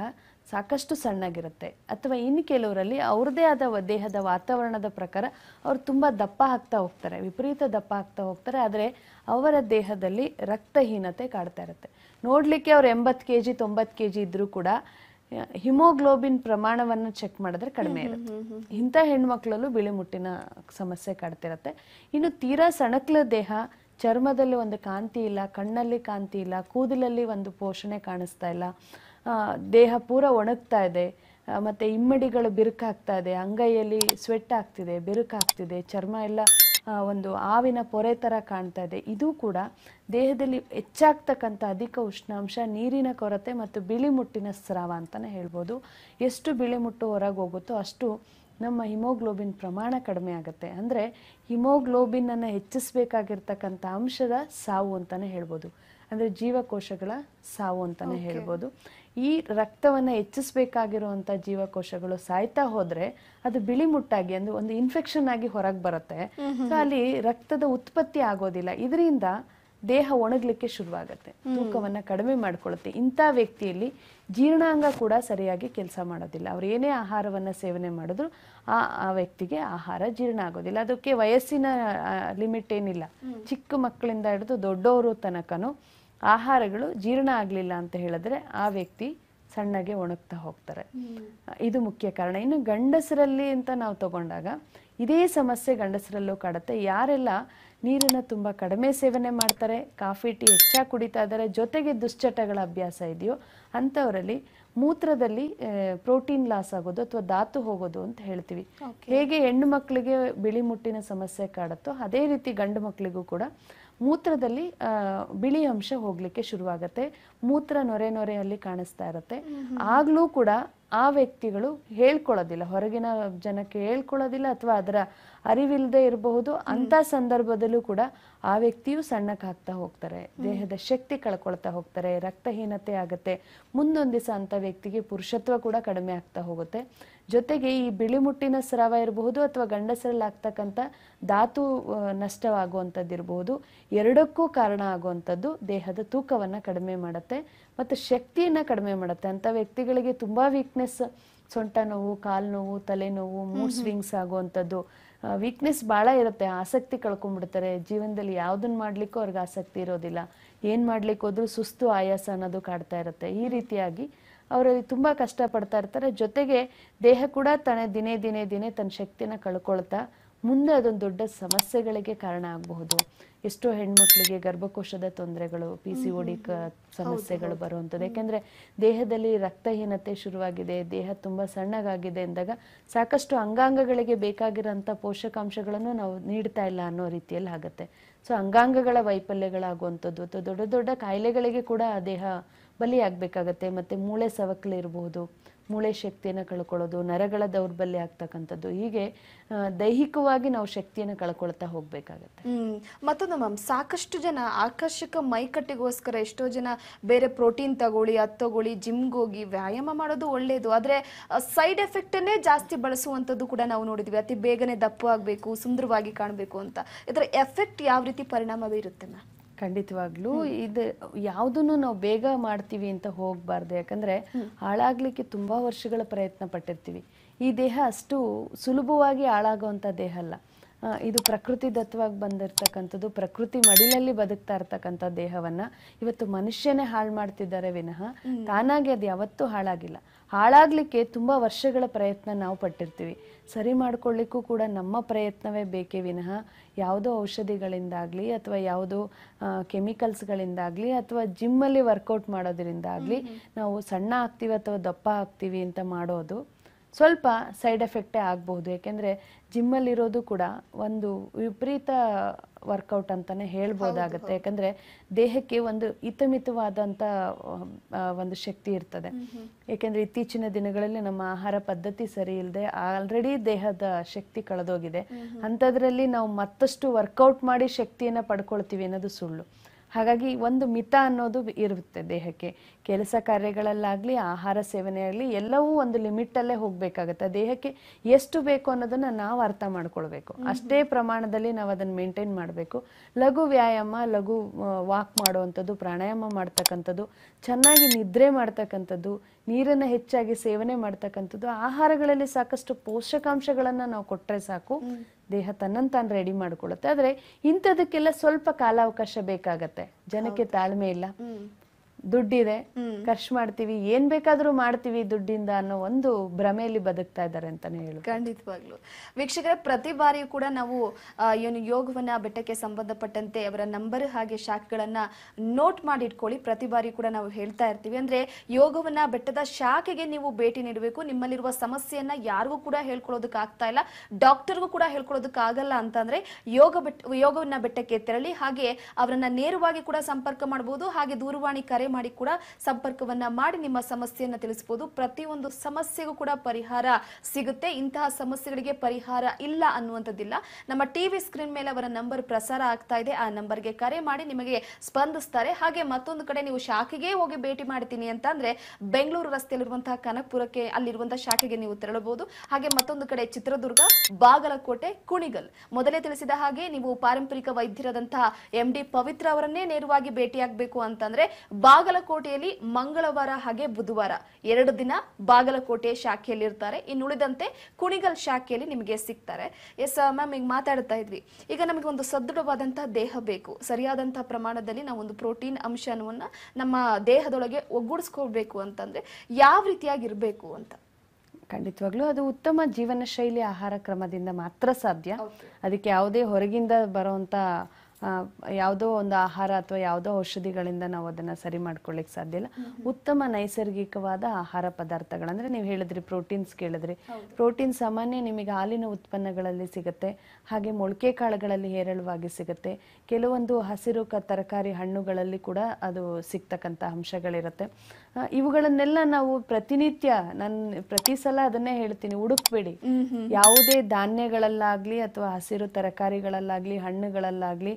ಸಾಕಷ್ಟು ಸಣ್ಣಗಿರುತ್ತೆ ಅಥವಾ ಇನ್ನು ಕೆಲವರಲ್ಲಿ ಅವ್ರದ್ದೇ ಆದ ದೇಹದ ವಾತಾವರಣದ ಪ್ರಕಾರ ಅವರು ತುಂಬ ದಪ್ಪ ಆಗ್ತಾ ಹೋಗ್ತಾರೆ ವಿಪರೀತ ದಪ್ಪ ಆಗ್ತಾ ಹೋಗ್ತಾರೆ ಆದರೆ ಅವರ ದೇಹದಲ್ಲಿ ರಕ್ತಹೀನತೆ ಕಾಡ್ತಾ ಇರುತ್ತೆ ನೋಡಲಿಕ್ಕೆ ಅವ್ರು ಎಂಬತ್ತು ಕೆ ಜಿ ತೊಂಬತ್ತು ಕೆ ಜಿ ಇದ್ದರೂ ಕೂಡ ಹಿಮೋಗ್ಲೋಬಿನ್ ಪ್ರಮಾಣವನ್ನು ಚೆಕ್ ಮಾಡಿದ್ರೆ ಕಡಿಮೆ ಇರುತ್ತೆ ಇಂಥ ಹೆಣ್ಮಕ್ಳಲ್ಲೂ ಬಿಳಿ ಮುಟ್ಟಿನ ಸಮಸ್ಯೆ ಕಾಡ್ತಿರತ್ತೆ ಇನ್ನು ತೀರಾ ಸಣಕ್ಲ ದೇಹ ಚರ್ಮದಲ್ಲಿ ಒಂದು ಕಾಂತಿ ಇಲ್ಲ ಕಣ್ಣಲ್ಲಿ ಕಾಂತಿ ಇಲ್ಲ ಕೂದಲಲ್ಲಿ ಒಂದು ಪೋಷಣೆ ಕಾಣಿಸ್ತಾ ಇಲ್ಲ ದೇಹ ಪೂರ ಒಣಗ್ತಾ ಇದೆ ಮತ್ತು ಇಮ್ಮಡಿಗಳು ಬಿರುಕಾಗ್ತಾ ಇದೆ ಅಂಗೈಯಲ್ಲಿ ಸ್ವೆಟ್ ಆಗ್ತಿದೆ ಬಿರುಕಾಗ್ತಿದೆ ಚರ್ಮ ಎಲ್ಲ ಒಂದು ಆವಿನ ಪೊರೆ ಥರ ಕಾಣ್ತಾ ಇದೆ ಇದು ಕೂಡ ದೇಹದಲ್ಲಿ ಹೆಚ್ಚಾಗ್ತಕ್ಕಂಥ ಅಧಿಕ ಉಷ್ಣಾಂಶ ನೀರಿನ ಕೊರತೆ ಮತ್ತು ಬಿಳಿ ಮುಟ್ಟಿನ ಸ್ರಾವ ಅಂತಲೇ ಹೇಳ್ಬೋದು ಎಷ್ಟು ಬಿಳಿ ಮುಟ್ಟು ಹೊರಗೆ ಹೋಗುತ್ತೋ ಅಷ್ಟು ನಮ್ಮ ಹಿಮೋಗ್ಲೋಬಿನ್ ಪ್ರಮಾಣ ಕಡಿಮೆ ಆಗುತ್ತೆ ಅಂದರೆ ಹಿಮೋಗ್ಲೋಬಿನನ್ನು ಹೆಚ್ಚಿಸಬೇಕಾಗಿರ್ತಕ್ಕಂಥ ಅಂಶದ ಸಾವು ಅಂತಲೇ ಹೇಳ್ಬೋದು ಅಂದರೆ ಜೀವಕೋಶಗಳ ಸಾವು ಅಂತಲೇ ಹೇಳ್ಬೋದು ಈ ರಕ್ತವನ್ನು ಹೆಚ್ಚಿಸಬೇಕಾಗಿರುವಂಥ ಜೀವಕೋಶಗಳು ಸಾಯ್ತಾ ಹೋದರೆ ಅದು ಬಿಳಿ ಮುಟ್ಟಾಗಿ ಅಂದರೆ ಒಂದು ಇನ್ಫೆಕ್ಷನ್ ಆಗಿ ಹೊರಗೆ ಬರುತ್ತೆ ಸೊ ಅಲ್ಲಿ ರಕ್ತದ ಉತ್ಪತ್ತಿ ಆಗೋದಿಲ್ಲ ಇದರಿಂದ ದೇಹ ಒಣಗ್ಲಿಕ್ಕೆ ಶುರುವಾಗುತ್ತೆ ತೂಕವನ್ನು ಕಡಿಮೆ ಮಾಡಿಕೊಳ್ಳುತ್ತೆ ಇಂಥ ವ್ಯಕ್ತಿಯಲ್ಲಿ ಜೀರ್ಣಾಂಗ ಕೂಡ ಸರಿಯಾಗಿ ಕೆಲಸ ಮಾಡೋದಿಲ್ಲ ಅವ್ರು ಏನೇ ಆಹಾರವನ್ನು ಸೇವನೆ ಮಾಡಿದ್ರು ಆ ಆ ವ್ಯಕ್ತಿಗೆ ಆಹಾರ ಜೀರ್ಣ ಆಗೋದಿಲ್ಲ ಅದಕ್ಕೆ ವಯಸ್ಸಿನ ಲಿಮಿಟ್ ಏನಿಲ್ಲ ಚಿಕ್ಕ ಮಕ್ಕಳಿಂದ ಹಿಡಿದು ದೊಡ್ಡವರು ತನಕನು ಆಹಾರಗಳು ಜೀರ್ಣ ಆಗಲಿಲ್ಲ ಅಂತ ಹೇಳಿದ್ರೆ ಆ ವ್ಯಕ್ತಿ ಸಣ್ಣಗೆ ಒಣಗ್ತಾ ಹೋಗ್ತಾರೆ ಇದು ಮುಖ್ಯ ಕಾರಣ ಇನ್ನು ಗಂಡಸರಲ್ಲಿ ಅಂತ ನಾವು ತಗೊಂಡಾಗ ಇದೇ ಸಮಸ್ಯೆ ಗಂಡಸರಲ್ಲೂ ಕಾಡುತ್ತೆ ಯಾರೆಲ್ಲ ನೀರನ್ನು ತುಂಬಾ ಕಡಿಮೆ ಸೇವನೆ ಮಾಡ್ತಾರೆ ಕಾಫಿ ಟೀ ಹೆಚ್ಚಾಗಿ ಕುಡಿತಾ ಇದಾರೆ ಜೊತೆಗೆ ದುಶ್ಚಟಗಳ ಅಭ್ಯಾಸ ಇದೆಯೋ ಅಂಥವರಲ್ಲಿ ಮೂತ್ರದಲ್ಲಿ ಪ್ರೋಟೀನ್ ಲಾಸ್ ಆಗೋದು ಅಥವಾ ಧಾತು ಹೋಗೋದು ಅಂತ ಹೇಳ್ತೀವಿ ಹೇಗೆ ಹೆಣ್ಣು ಮಕ್ಕಳಿಗೆ ಬಿಳಿ ಮುಟ್ಟಿನ ಸಮಸ್ಯೆ ಕಾಡುತ್ತೋ ಅದೇ ರೀತಿ ಗಂಡು ಮಕ್ಕಳಿಗೂ ಕೂಡ ಮೂತ್ರದಲ್ಲಿ ಬಿಳಿ ಅಂಶ ಹೋಗ್ಲಿಕ್ಕೆ ಶುರುವಾಗತ್ತೆ ಮೂತ್ರ ನೊರೆ ನೊರೆಯಲ್ಲಿ ಕಾಣಿಸ್ತಾ ಇರುತ್ತೆ ಆಗ್ಲೂ ಕೂಡ ಆ ವ್ಯಕ್ತಿಗಳು ಹೇಳ್ಕೊಳ್ಳೋದಿಲ್ಲ ಹೊರಗಿನ ಜನಕ್ಕೆ ಹೇಳ್ಕೊಳ್ಳೋದಿಲ್ಲ ಅಥವಾ ಅದರ ಅರಿವಿಲ್ಲದೆ ಇರಬಹುದು ಅಂತ ಸಂದರ್ಭದಲ್ಲೂ ಕೂಡ ಆ ವ್ಯಕ್ತಿಯು ಸಣ್ಣಕ್ಕಾಗ್ತಾ ಹೋಗ್ತಾರೆ ದೇಹದ ಶಕ್ತಿ ಕಳ್ಕೊಳ್ತಾ ಹೋಗ್ತಾರೆ ರಕ್ತಹೀನತೆ ಆಗುತ್ತೆ ಮುಂದೊಂದು ದಿವಸ ಅಂಥ ವ್ಯಕ್ತಿಗೆ ಪುರುಷತ್ವ ಕೂಡ ಕಡಿಮೆ ಆಗ್ತಾ ಹೋಗುತ್ತೆ ಜೊತೆಗೆ ಈ ಬಿಳಿಮುಟ್ಟಿನ ಸ್ರಾವ ಇರಬಹುದು ಅಥವಾ ಗಂಡಸರಲ್ಲಿ ಆಗ್ತಕ್ಕಂಥ ಧಾತು ಇರಬಹುದು ಎರಡಕ್ಕೂ ಕಾರಣ ಆಗುವಂಥದ್ದು ದೇಹದ ತೂಕವನ್ನ ಕಡಿಮೆ ಮಾಡುತ್ತೆ ಮತ್ತು ಶಕ್ತಿಯನ್ನ ಕಡಿಮೆ ಮಾಡುತ್ತೆ ಅಂಥ ವ್ಯಕ್ತಿಗಳಿಗೆ ತುಂಬಾ ವೀಕ್ನೆಸ್ ಸೊಂಟ ನೋವು ಕಾಲು ನೋವು ತಲೆನೋವು ಮೂಡ್ ಸ್ವಿಂಗ್ಸ್ ಆಗುವಂಥದ್ದು ವೀಕ್ನೆಸ್ ಭಾಳ ಇರುತ್ತೆ ಆಸಕ್ತಿ ಕಳ್ಕೊಂಡ್ಬಿಡ್ತಾರೆ ಜೀವನದಲ್ಲಿ ಯಾವುದನ್ನು ಮಾಡ್ಲಿಕ್ಕೂ ಅವ್ರಿಗೆ ಆಸಕ್ತಿ ಇರೋದಿಲ್ಲ ಏನು ಮಾಡ್ಲಿಕ್ಕೆ ಸುಸ್ತು ಆಯಾಸ ಅನ್ನೋದು ಕಾಡ್ತಾ ಇರುತ್ತೆ ಈ ರೀತಿಯಾಗಿ ಅವರು ತುಂಬ ಕಷ್ಟಪಡ್ತಾ ಇರ್ತಾರೆ ಜೊತೆಗೆ ದೇಹ ಕೂಡ ತನ್ನ ದಿನೇ ದಿನೇ ದಿನೇ ತನ್ನ ಶಕ್ತಿನ ಕಳ್ಕೊಳ್ತಾ ಮುಂದೆ ಅದೊಂದು ದೊಡ್ಡ ಸಮಸ್ಯೆಗಳಿಗೆ ಕಾರಣ ಆಗಬಹುದು ಎಷ್ಟೋ ಹೆಣ್ಮಕ್ಳಿಗೆ ಗರ್ಭಕೋಶದ ತೊಂದರೆಗಳು ಪಿ ಸಿ ಓಡಿ ಕ ಸಮಸ್ಯೆಗಳು ಬರುವಂಥದ್ದು ಯಾಕೆಂದರೆ ದೇಹದಲ್ಲಿ ರಕ್ತಹೀನತೆ ಶುರುವಾಗಿದೆ ದೇಹ ತುಂಬ ಸಣ್ಣಗಾಗಿದೆ ಅಂದಾಗ ಸಾಕಷ್ಟು ಅಂಗಾಂಗಗಳಿಗೆ ಬೇಕಾಗಿರೋಂಥ ಪೋಷಕಾಂಶಗಳನ್ನು ನಾವು ನೀಡ್ತಾ ಇಲ್ಲ ಅನ್ನೋ ರೀತಿಯಲ್ಲಿ ಆಗುತ್ತೆ ಸೊ ಅಂಗಾಂಗಗಳ ವೈಫಲ್ಯಗಳಾಗುವಂಥದ್ದು ಅಥವಾ ದೊಡ್ಡ ದೊಡ್ಡ ಕಾಯಿಲೆಗಳಿಗೆ ಕೂಡ ದೇಹ ಬಲಿಯಾಗಬೇಕಾಗತ್ತೆ ಮತ್ತೆ ಮೂಳೆ ಇರಬಹುದು ಮೂಳೆ ಶಕ್ತಿಯನ್ನು ಕಳ್ಕೊಳ್ಳೋದು ನರಗಳ ದೌರ್ಬಲ್ಯ ಆಗ್ತಕ್ಕಂಥದ್ದು ಹೀಗೆ ದೈಹಿಕವಾಗಿ ನಾವು ಶಕ್ತಿಯನ್ನು ಕಳ್ಕೊಳ್ತಾ ಹೋಗ್ಬೇಕಾಗತ್ತೆ ಮತ್ತೊಂದು ಮ್ಯಾಮ್ ಸಾಕಷ್ಟು ಜನ ಆಕರ್ಷಕ ಮೈಕಟ್ಟಿಗೋಸ್ಕರ ಎಷ್ಟೋ ಜನ ಬೇರೆ ಪ್ರೋಟೀನ್ ತಗೊಳ್ಳಿ ಅದು ತಗೊಳ್ಳಿ ಜಿಮ್ಗೆ ಹೋಗಿ ವ್ಯಾಯಾಮ ಮಾಡೋದು ಒಳ್ಳೆಯದು ಆದರೆ ಸೈಡ್ ಎಫೆಕ್ಟನ್ನೇ ಜಾಸ್ತಿ ಬಳಸುವಂಥದ್ದು ಕೂಡ ನಾವು ನೋಡಿದ್ವಿ ಅತಿ ಬೇಗನೆ ದಪ್ಪು ಆಗಬೇಕು ಸುಂದರವಾಗಿ ಕಾಣಬೇಕು ಅಂತ ಇದರ ಎಫೆಕ್ಟ್ ಯಾವ ರೀತಿ ಪರಿಣಾಮ ಬೀರುತ್ತೆ ಮ್ಯಾಮ್ ಖಂಡಿತವಾಗ್ಲೂ ಇದು ಯಾವುದನ್ನು ನಾವು ಬೇಗ ಮಾಡ್ತೀವಿ ಅಂತ ಹೋಗಬಾರ್ದು ಯಾಕಂದ್ರೆ ಹಾಳಾಗ್ಲಿಕ್ಕೆ ತುಂಬಾ ವರ್ಷಗಳ ಪ್ರಯತ್ನ ಪಟ್ಟಿರ್ತೀವಿ ಈ ದೇಹ ಅಷ್ಟು ಸುಲಭವಾಗಿ ಹಾಳಾಗುವಂತ ದೇಹ ಅಲ್ಲ ಇದು ಪ್ರಕೃತಿ ದತ್ತವಾಗಿ ಬಂದಿರ್ತಕ್ಕಂಥದ್ದು ಪ್ರಕೃತಿ ಮಡಿಲಲ್ಲಿ ಬದುಕ್ತಾ ಇರ್ತಕ್ಕಂಥ ದೇಹವನ್ನ ಇವತ್ತು ಮನುಷ್ಯನೇ ಹಾಳು ಮಾಡ್ತಿದ್ದಾರೆ ವಿನಃ ತಾನಾಗಿ ಅದು ಯಾವತ್ತೂ ಹಾಳಾಗಿಲ್ಲ ಹಾಳಾಗ್ಲಿಕ್ಕೆ ತುಂಬಾ ವರ್ಷಗಳ ಪ್ರಯತ್ನ ನಾವು ಪಟ್ಟಿರ್ತೀವಿ ಸರಿ ಮಾಡ್ಕೊಳ್ಳಿಕ್ಕೂ ಕೂಡ ನಮ್ಮ ಪ್ರಯತ್ನವೇ ಬೇಕೇ ವಿನಃ ಯಾವುದೋ ಔಷಧಿಗಳಿಂದಾಗಲಿ ಅಥವಾ ಯಾವುದೋ ಕೆಮಿಕಲ್ಸ್ಗಳಿಂದಾಗಲಿ ಅಥವಾ ಜಿಮ್ಮಲ್ಲಿ ವರ್ಕೌಟ್ ಮಾಡೋದ್ರಿಂದಾಗಲಿ ನಾವು ಸಣ್ಣ ಆಗ್ತೀವಿ ಅಥವಾ ದಪ್ಪ ಆಗ್ತೀವಿ ಅಂತ ಮಾಡೋದು ಸ್ವಲ್ಪ ಸೈಡ್ ಎಫೆಕ್ಟೇ ಆಗ್ಬೋದು ಯಾಕೆಂದರೆ ಜಿಮ್ಮಲ್ಲಿರೋದು ಕೂಡ ಒಂದು ವಿಪರೀತ ವರ್ಕೌಟ್ ಅಂತಲೇ ಹೇಳ್ಬೋದಾಗತ್ತೆ ಯಾಕಂದರೆ ದೇಹಕ್ಕೆ ಒಂದು ಹಿತಮಿತವಾದಂಥ ಒಂದು ಶಕ್ತಿ ಇರ್ತದೆ ಏಕೆಂದರೆ ಇತ್ತೀಚಿನ ದಿನಗಳಲ್ಲಿ ನಮ್ಮ ಆಹಾರ ಪದ್ಧತಿ ಸರಿ ಇಲ್ಲದೆ ಆಲ್ರೆಡಿ ದೇಹದ ಶಕ್ತಿ ಕಳೆದೋಗಿದೆ ಅಂಥದ್ರಲ್ಲಿ ನಾವು ಮತ್ತಷ್ಟು ವರ್ಕೌಟ್ ಮಾಡಿ ಶಕ್ತಿಯನ್ನು ಪಡ್ಕೊಳ್ತೀವಿ ಅನ್ನೋದು ಸುಳ್ಳು ಹಾಗಾಗಿ ಒಂದು ಮಿತ ಅನ್ನೋದು ಇರುತ್ತೆ ದೇಹಕ್ಕೆ ಕೆಲಸ ಕಾರ್ಯಗಳಲ್ಲಾಗಲಿ ಆಹಾರ ಸೇವನೆಯಾಗಲಿ ಎಲ್ಲವೂ ಒಂದು ಲಿಮಿಟಲ್ಲೇ ಹೋಗಬೇಕಾಗತ್ತೆ ದೇಹಕ್ಕೆ ಎಷ್ಟು ಬೇಕು ಅನ್ನೋದನ್ನು ನಾವು ಅರ್ಥ ಮಾಡ್ಕೊಳ್ಬೇಕು ಅಷ್ಟೇ ಪ್ರಮಾಣದಲ್ಲಿ ನಾವು ಅದನ್ನು ಮೇಂಟೈನ್ ಮಾಡಬೇಕು ಲಘು ವ್ಯಾಯಾಮ ಲಘು ವಾಕ್ ಮಾಡುವಂಥದ್ದು ಪ್ರಾಣಾಯಾಮ ಮಾಡ್ತಕ್ಕಂಥದ್ದು ಚೆನ್ನಾಗಿ ನಿದ್ರೆ ಮಾಡ್ತಕ್ಕಂಥದ್ದು ನೀರನ್ನು ಹೆಚ್ಚಾಗಿ ಸೇವನೆ ಮಾಡ್ತಕ್ಕಂಥದ್ದು ಆಹಾರಗಳಲ್ಲಿ ಸಾಕಷ್ಟು ಪೋಷಕಾಂಶಗಳನ್ನು ನಾವು ಕೊಟ್ಟರೆ ಸಾಕು ದೇಹ ತನ್ನ ತಾನು ರೆಡಿ ಮಾಡ್ಕೊಳ್ಳುತ್ತೆ ಆದ್ರೆ ಇಂಥದಕ್ಕೆಲ್ಲ ಸ್ವಲ್ಪ ಕಾಲಾವಕಾಶ ಬೇಕಾಗತ್ತೆ ಜನಕ್ಕೆ ತಾಳ್ಮೆ ಇಲ್ಲ ದುಡ್ಡಿದೆ ಖರ್ಚು ಮಾಡ್ತೀವಿ ಏನ್ ಬೇಕಾದ್ರೂ ಮಾಡ್ತೀವಿ ದುಡ್ಡಿಂದ ಅನ್ನೋ ಒಂದು ಭ್ರಮೆಯಲ್ಲಿ ಬದುಕ್ತಾ ಇದ್ದಾರೆ ಅಂತಾನೆ ಹೇಳಿ ಖಂಡಿತವಾಗ್ಲು ವೀಕ್ಷಕರ ಪ್ರತಿ ಬಾರಿಯೂ ಕೂಡ ನಾವು ಏನು ಯೋಗವನ್ನ ಬೆಟ್ಟಕ್ಕೆ ಸಂಬಂಧಪಟ್ಟಂತೆ ಅವರ ನಂಬರ್ ಹಾಗೆ ಶಾಖೆಗಳನ್ನ ನೋಟ್ ಮಾಡಿ ಇಟ್ಕೊಳ್ಳಿ ಪ್ರತಿ ಬಾರಿ ಕೂಡ ನಾವು ಹೇಳ್ತಾ ಇರ್ತೀವಿ ಅಂದ್ರೆ ಯೋಗವನ್ನ ಬೆಟ್ಟದ ಶಾಖೆಗೆ ನೀವು ಭೇಟಿ ನೀಡಬೇಕು ನಿಮ್ಮಲ್ಲಿರುವ ಸಮಸ್ಯೆಯನ್ನ ಯಾರಿಗೂ ಕೂಡ ಹೇಳ್ಕೊಳ್ಳೋದಕ್ಕೆ ಆಗ್ತಾ ಇಲ್ಲ ಡಾಕ್ಟರ್ಗೂ ಕೂಡ ಹೇಳ್ಕೊಳ್ಳೋದಕ್ಕೆ ಆಗಲ್ಲ ಅಂತಂದ್ರೆ ಯೋಗ ಬೆಟ್ಟ ಯೋಗವನ್ನ ಬೆಟ್ಟಕ್ಕೆ ತೆರಳಿ ಹಾಗೆ ಅವರನ್ನ ನೇರವಾಗಿ ಕೂಡ ಸಂಪರ್ಕ ಮಾಡಬಹುದು ಹಾಗೆ ದೂರವಾಣಿ ಕರೆ ಮಾಡಿ ಕೂಡ ಸಂಪರ್ಕವನ್ನ ಮಾಡಿ ನಿಮ್ಮ ಸಮಸ್ಯೆಯನ್ನ ತಿಳಿಸಬಹುದು ಪ್ರತಿಯೊಂದು ಸಮಸ್ಯೆಗೂ ಕೂಡ ಪರಿಹಾರ ಸಿಗುತ್ತೆ ಇಂತಹ ಸಮಸ್ಯೆಗಳಿಗೆ ಪರಿಹಾರ ಇಲ್ಲ ಅನ್ನುವಂಥದ್ದಿಲ್ಲ ನಮ್ಮ ಟಿವಿ ಸ್ಕ್ರೀನ್ ಮೇಲೆ ಅವರ ನಂಬರ್ ಪ್ರಸಾರ ಆಗ್ತಾ ಇದೆ ಆ ನಂಬರ್ಗೆ ಕರೆ ಮಾಡಿ ನಿಮಗೆ ಸ್ಪಂದಿಸ್ತಾರೆ ಹಾಗೆ ಮತ್ತೊಂದು ಕಡೆ ನೀವು ಶಾಖೆಗೆ ಹೋಗಿ ಭೇಟಿ ಮಾಡ್ತೀನಿ ಅಂತಂದ್ರೆ ಬೆಂಗಳೂರು ರಸ್ತೆಯಲ್ಲಿರುವಂತಹ ಕನಕಪುರಕ್ಕೆ ಅಲ್ಲಿರುವಂತಹ ಶಾಖೆಗೆ ನೀವು ತೆರಳಬಹುದು ಹಾಗೆ ಮತ್ತೊಂದು ಕಡೆ ಚಿತ್ರದುರ್ಗ ಬಾಗಲಕೋಟೆ ಕುಣಿಗಲ್ ಮೊದಲೇ ತಿಳಿಸಿದ ಹಾಗೆ ನೀವು ಪಾರಂಪರಿಕ ವೈದ್ಯರಾದಂತಹ ಎಂ ಡಿ ಪವಿತ್ರ ಅವರನ್ನೇ ನೇರವಾಗಿ ಭೇಟಿಯಾಗಬೇಕು ಅಂತಂದ್ರೆ ಬಾಗಲಕೋಟೆಯಲ್ಲಿ ಮಂಗಳವಾರ ಹಾಗೆ ಬುಧವಾರ ಎರಡು ದಿನ ಬಾಗಲಕೋಟೆ ಶಾಖೆಯಲ್ಲಿ ಇರ್ತಾರೆ ಇನ್ನುಳಿದಂತೆ ಕುಣಿಗಲ್ ಶಾಖೆಯಲ್ಲಿ ನಿಮಗೆ ಸಿಗ್ತಾರೆ ಎಸ್ ಮ್ಯಾಮ್ ಈಗ ಮಾತಾಡ್ತಾ ಇದ್ವಿ ಈಗ ನಮಗೆ ಒಂದು ಸದೃಢವಾದಂತಹ ದೇಹ ಬೇಕು ಸರಿಯಾದಂತಹ ಪ್ರಮಾಣದಲ್ಲಿ ನಾವು ಒಂದು ಪ್ರೋಟೀನ್ ಅಂಶವನ್ನು ನಮ್ಮ ದೇಹದೊಳಗೆ ಒಗ್ಗೂಡಿಸ್ಕೋಬೇಕು ಅಂತಂದ್ರೆ ಯಾವ ರೀತಿಯಾಗಿರ್ಬೇಕು ಅಂತ ಖಂಡಿತವಾಗ್ಲೂ ಅದು ಉತ್ತಮ ಜೀವನ ಶೈಲಿ ಆಹಾರ ಕ್ರಮದಿಂದ ಮಾತ್ರ ಸಾಧ್ಯ ಅದಕ್ಕೆ ಯಾವುದೇ ಹೊರಗಿಂದ ಬರುವಂತ ಯಾವುದೋ ಒಂದು ಆಹಾರ ಅಥವಾ ಯಾವುದೋ ಔಷಧಿಗಳಿಂದ ನಾವು ಅದನ್ನು ಸರಿ ಮಾಡ್ಕೊಳ್ಳಿಕ್ಕೆ ಸಾಧ್ಯ ಇಲ್ಲ ಉತ್ತಮ ನೈಸರ್ಗಿಕವಾದ ಆಹಾರ ಪದಾರ್ಥಗಳು ಅಂದರೆ ನೀವು ಹೇಳಿದ್ರಿ ಪ್ರೋಟೀನ್ಸ್ ಕೇಳಿದ್ರಿ ಪ್ರೋಟೀನ್ ಸಾಮಾನ್ಯ ನಿಮಗೆ ಹಾಲಿನ ಉತ್ಪನ್ನಗಳಲ್ಲಿ ಸಿಗುತ್ತೆ ಹಾಗೆ ಮೊಳಕೆ ಕಾಳುಗಳಲ್ಲಿ ಹೇರಳವಾಗಿ ಸಿಗುತ್ತೆ ಕೆಲವೊಂದು ಹಸಿರು ಕ ತರಕಾರಿ ಹಣ್ಣುಗಳಲ್ಲಿ ಕೂಡ ಅದು ಸಿಗ್ತಕ್ಕಂಥ ಅಂಶಗಳಿರುತ್ತೆ ಇವುಗಳನ್ನೆಲ್ಲ ನಾವು ಪ್ರತಿನಿತ್ಯ ನಾನು ಪ್ರತಿ ಸಲ ಅದನ್ನೇ ಹೇಳ್ತೀನಿ ಹುಡುಕ್ಬೇಡಿ ಯಾವುದೇ ಧಾನ್ಯಗಳಲ್ಲಾಗ್ಲಿ ಅಥವಾ ಹಸಿರು ತರಕಾರಿಗಳಲ್ಲಾಗ್ಲಿ ಹಣ್ಣುಗಳಲ್ಲಾಗ್ಲಿ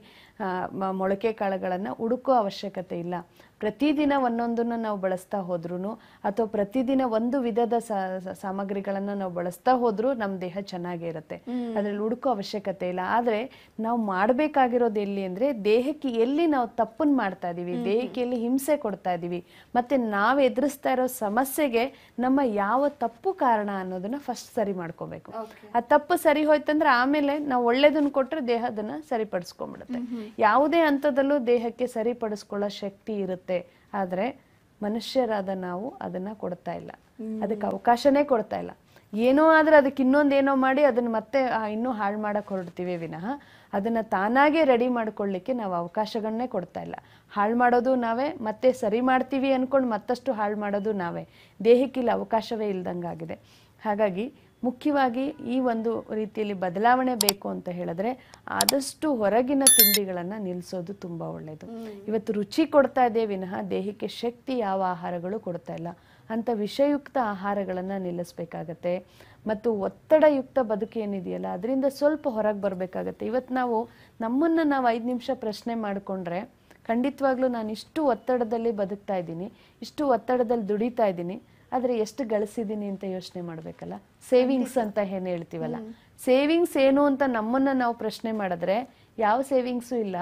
ಮೊಳಕೆ ಕಾಳುಗಳನ್ನು ಹುಡುಕೋ ಅವಶ್ಯಕತೆ ಇಲ್ಲ ಪ್ರತಿದಿನ ಒಂದೊಂದನ್ನು ನಾವು ಬಳಸ್ತಾ ಹೋದ್ರೂ ಅಥವಾ ಪ್ರತಿದಿನ ಒಂದು ವಿಧದ ಸಾಮಗ್ರಿಗಳನ್ನ ನಾವು ಬಳಸ್ತಾ ಹೋದ್ರೂ ನಮ್ಮ ದೇಹ ಚೆನ್ನಾಗೇ ಇರುತ್ತೆ ಅದ್ರಲ್ಲಿ ಹುಡುಕೋ ಅವಶ್ಯಕತೆ ಇಲ್ಲ ಆದ್ರೆ ನಾವು ಮಾಡಬೇಕಾಗಿರೋದು ಎಲ್ಲಿ ಅಂದ್ರೆ ದೇಹಕ್ಕೆ ಎಲ್ಲಿ ನಾವು ತಪ್ಪನ್ನು ಮಾಡ್ತಾ ಇದ್ದೀವಿ ದೇಹಕ್ಕೆ ಎಲ್ಲಿ ಹಿಂಸೆ ಕೊಡ್ತಾ ಇದ್ದೀವಿ ಮತ್ತೆ ನಾವು ಎದುರಿಸ್ತಾ ಇರೋ ಸಮಸ್ಯೆಗೆ ನಮ್ಮ ಯಾವ ತಪ್ಪು ಕಾರಣ ಅನ್ನೋದನ್ನ ಫಸ್ಟ್ ಸರಿ ಮಾಡ್ಕೋಬೇಕು ಆ ತಪ್ಪು ಸರಿ ಹೋಯ್ತಂದ್ರೆ ಆಮೇಲೆ ನಾವು ಒಳ್ಳೇದನ್ನ ಕೊಟ್ರೆ ದೇಹ ಅದನ್ನು ಸರಿಪಡಿಸ್ಕೊಂಡ್ಬಿಡುತ್ತೆ ಯಾವುದೇ ಹಂತದಲ್ಲೂ ದೇಹಕ್ಕೆ ಸರಿಪಡಿಸ್ಕೊಳ್ಳೋ ಶಕ್ತಿ ಇರುತ್ತೆ ಕೊಡುತ್ತೆ ಆದರೆ ಮನುಷ್ಯರಾದ ನಾವು ಅದನ್ನು ಕೊಡ್ತಾ ಇಲ್ಲ ಅದಕ್ಕೆ ಅವಕಾಶನೇ ಕೊಡ್ತಾ ಇಲ್ಲ ಏನೋ ಆದರೆ ಅದಕ್ಕೆ ಇನ್ನೊಂದೇನೋ ಮಾಡಿ ಅದನ್ನು ಮತ್ತೆ ಇನ್ನೂ ಹಾಳು ಮಾಡಕ್ಕೆ ಹೊರಡ್ತೀವಿ ವಿನಃ ಅದನ್ನು ತಾನಾಗೆ ರೆಡಿ ಮಾಡ್ಕೊಳ್ಳಿಕ್ಕೆ ನಾವು ಅವಕಾಶಗಳನ್ನೇ ಕೊಡ್ತಾ ಇಲ್ಲ ಹಾಳು ಮಾಡೋದು ನಾವೇ ಮತ್ತೆ ಸರಿ ಮಾಡ್ತೀವಿ ಅಂದ್ಕೊಂಡು ಮತ್ತಷ್ಟು ಹಾಳು ಮಾಡೋದು ನಾವೇ ದೇಹಕ್ಕಿಲ್ಲ ಅವಕಾಶವೇ ಇಲ್ದಂಗಾಗಿದೆ ಹಾಗಾಗಿ ಮುಖ್ಯವಾಗಿ ಈ ಒಂದು ರೀತಿಯಲ್ಲಿ ಬದಲಾವಣೆ ಬೇಕು ಅಂತ ಹೇಳಿದ್ರೆ ಆದಷ್ಟು ಹೊರಗಿನ ತಿಂಡಿಗಳನ್ನು ನಿಲ್ಲಿಸೋದು ತುಂಬ ಒಳ್ಳೆಯದು ಇವತ್ತು ರುಚಿ ಕೊಡ್ತಾ ಇದೆ ವಿನಃ ದೇಹಕ್ಕೆ ಶಕ್ತಿ ಯಾವ ಆಹಾರಗಳು ಕೊಡ್ತಾ ಇಲ್ಲ ಅಂಥ ವಿಷಯುಕ್ತ ಆಹಾರಗಳನ್ನು ನಿಲ್ಲಿಸಬೇಕಾಗತ್ತೆ ಮತ್ತು ಒತ್ತಡಯುಕ್ತ ಬದುಕು ಏನಿದೆಯಲ್ಲ ಅದರಿಂದ ಸ್ವಲ್ಪ ಹೊರಗೆ ಬರಬೇಕಾಗತ್ತೆ ಇವತ್ತು ನಾವು ನಮ್ಮನ್ನು ನಾವು ಐದು ನಿಮಿಷ ಪ್ರಶ್ನೆ ಮಾಡಿಕೊಂಡ್ರೆ ಖಂಡಿತವಾಗ್ಲೂ ನಾನು ಇಷ್ಟು ಒತ್ತಡದಲ್ಲಿ ಬದುಕ್ತಾ ಇದ್ದೀನಿ ಇಷ್ಟು ಒತ್ತಡದಲ್ಲಿ ದುಡಿತಾ ಇದ್ದೀನಿ ಆದರೆ ಎಷ್ಟು ಗಳಿಸಿದೀನಿ ಅಂತ ಯೋಚನೆ ಮಾಡಬೇಕಲ್ಲ ಸೇವಿಂಗ್ಸ್ ಅಂತ ಏನು ಹೇಳ್ತೀವಲ್ಲ ಸೇವಿಂಗ್ಸ್ ಏನು ಅಂತ ನಮ್ಮನ್ನು ನಾವು ಪ್ರಶ್ನೆ ಮಾಡಿದ್ರೆ ಯಾವ ಸೇವಿಂಗ್ಸು ಇಲ್ಲ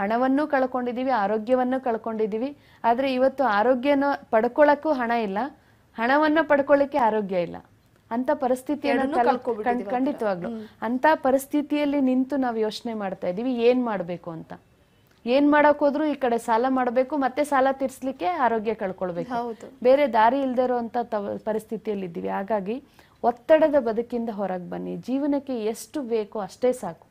ಹಣವನ್ನು ಕಳ್ಕೊಂಡಿದ್ದೀವಿ ಆರೋಗ್ಯವನ್ನು ಕಳ್ಕೊಂಡಿದ್ದೀವಿ ಆದರೆ ಇವತ್ತು ಆರೋಗ್ಯನ ಪಡ್ಕೊಳ್ಳೋಕ್ಕೂ ಹಣ ಇಲ್ಲ ಹಣವನ್ನು ಪಡ್ಕೊಳ್ಳಿಕ್ಕೆ ಆರೋಗ್ಯ ಇಲ್ಲ ಅಂತ ಪರಿಸ್ಥಿತಿಯನ್ನು ಖಂಡಿತವಾಗ್ಲು ಅಂತ ಪರಿಸ್ಥಿತಿಯಲ್ಲಿ ನಿಂತು ನಾವು ಯೋಚನೆ ಮಾಡ್ತಾ ಇದೀವಿ ಏನ್ ಮಾಡ್ಬೇಕು ಅಂತ ಏನ್ ಮಾಡಕ್ ಹೋದ್ರು ಈ ಕಡೆ ಸಾಲ ಮಾಡಬೇಕು ಮತ್ತೆ ಸಾಲ ತೀರ್ಸ್ಲಿಕ್ಕೆ ಆರೋಗ್ಯ ಕಳ್ಕೊಳ್ಬೇಕು ಬೇರೆ ದಾರಿ ಇಲ್ದೇ ಇರುವಂತ ಪರಿಸ್ಥಿತಿಯಲ್ಲಿ ಇದ್ದೀವಿ ಹಾಗಾಗಿ ಒತ್ತಡದ ಬದುಕಿಂದ ಹೊರಗೆ ಬನ್ನಿ ಜೀವನಕ್ಕೆ ಎಷ್ಟು ಬೇಕೋ ಅಷ್ಟೇ ಸಾಕು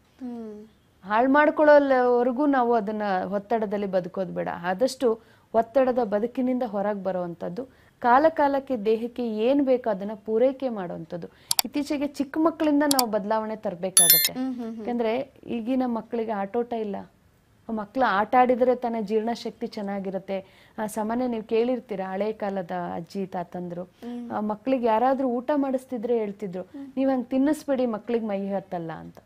ಹಾಳು ಮಾಡ್ಕೊಳ್ಳೋವರೆಗೂ ನಾವು ಅದನ್ನ ಒತ್ತಡದಲ್ಲಿ ಬದುಕೋದು ಬೇಡ ಆದಷ್ಟು ಒತ್ತಡದ ಬದುಕಿನಿಂದ ಹೊರಗೆ ಬರುವಂಥದ್ದು ಕಾಲ ಕಾಲಕ್ಕೆ ದೇಹಕ್ಕೆ ಏನ್ ಬೇಕೋ ಅದನ್ನ ಪೂರೈಕೆ ಮಾಡುವಂಥದ್ದು ಇತ್ತೀಚೆಗೆ ಚಿಕ್ಕ ಮಕ್ಕಳಿಂದ ನಾವು ಬದಲಾವಣೆ ತರಬೇಕಾಗತ್ತೆ ಯಾಕಂದ್ರೆ ಈಗಿನ ಮಕ್ಕಳಿಗೆ ಆಟೋಟ ಇಲ್ಲ ಮಕ್ಳು ಆಟ ಆಡಿದರೆ ತಾನೇ ಜೀರ್ಣಶಕ್ತಿ ಚೆನ್ನಾಗಿರುತ್ತೆ ಸಾಮಾನ್ಯ ನೀವು ಕೇಳಿರ್ತೀರ ಹಳೆ ಕಾಲದ ಅಜ್ಜಿ ತಾತಂದ್ರು ಮಕ್ಳಿಗೆ ಯಾರಾದ್ರೂ ಊಟ ಮಾಡಿಸ್ತಿದ್ರೆ ಹೇಳ್ತಿದ್ರು ನೀವು ಹಂಗೆ ತಿನ್ನಿಸ್ಬೇಡಿ ಮಕ್ಳಿಗೆ ಮೈ ಹತ್ತಲ್ಲ ಅಂತ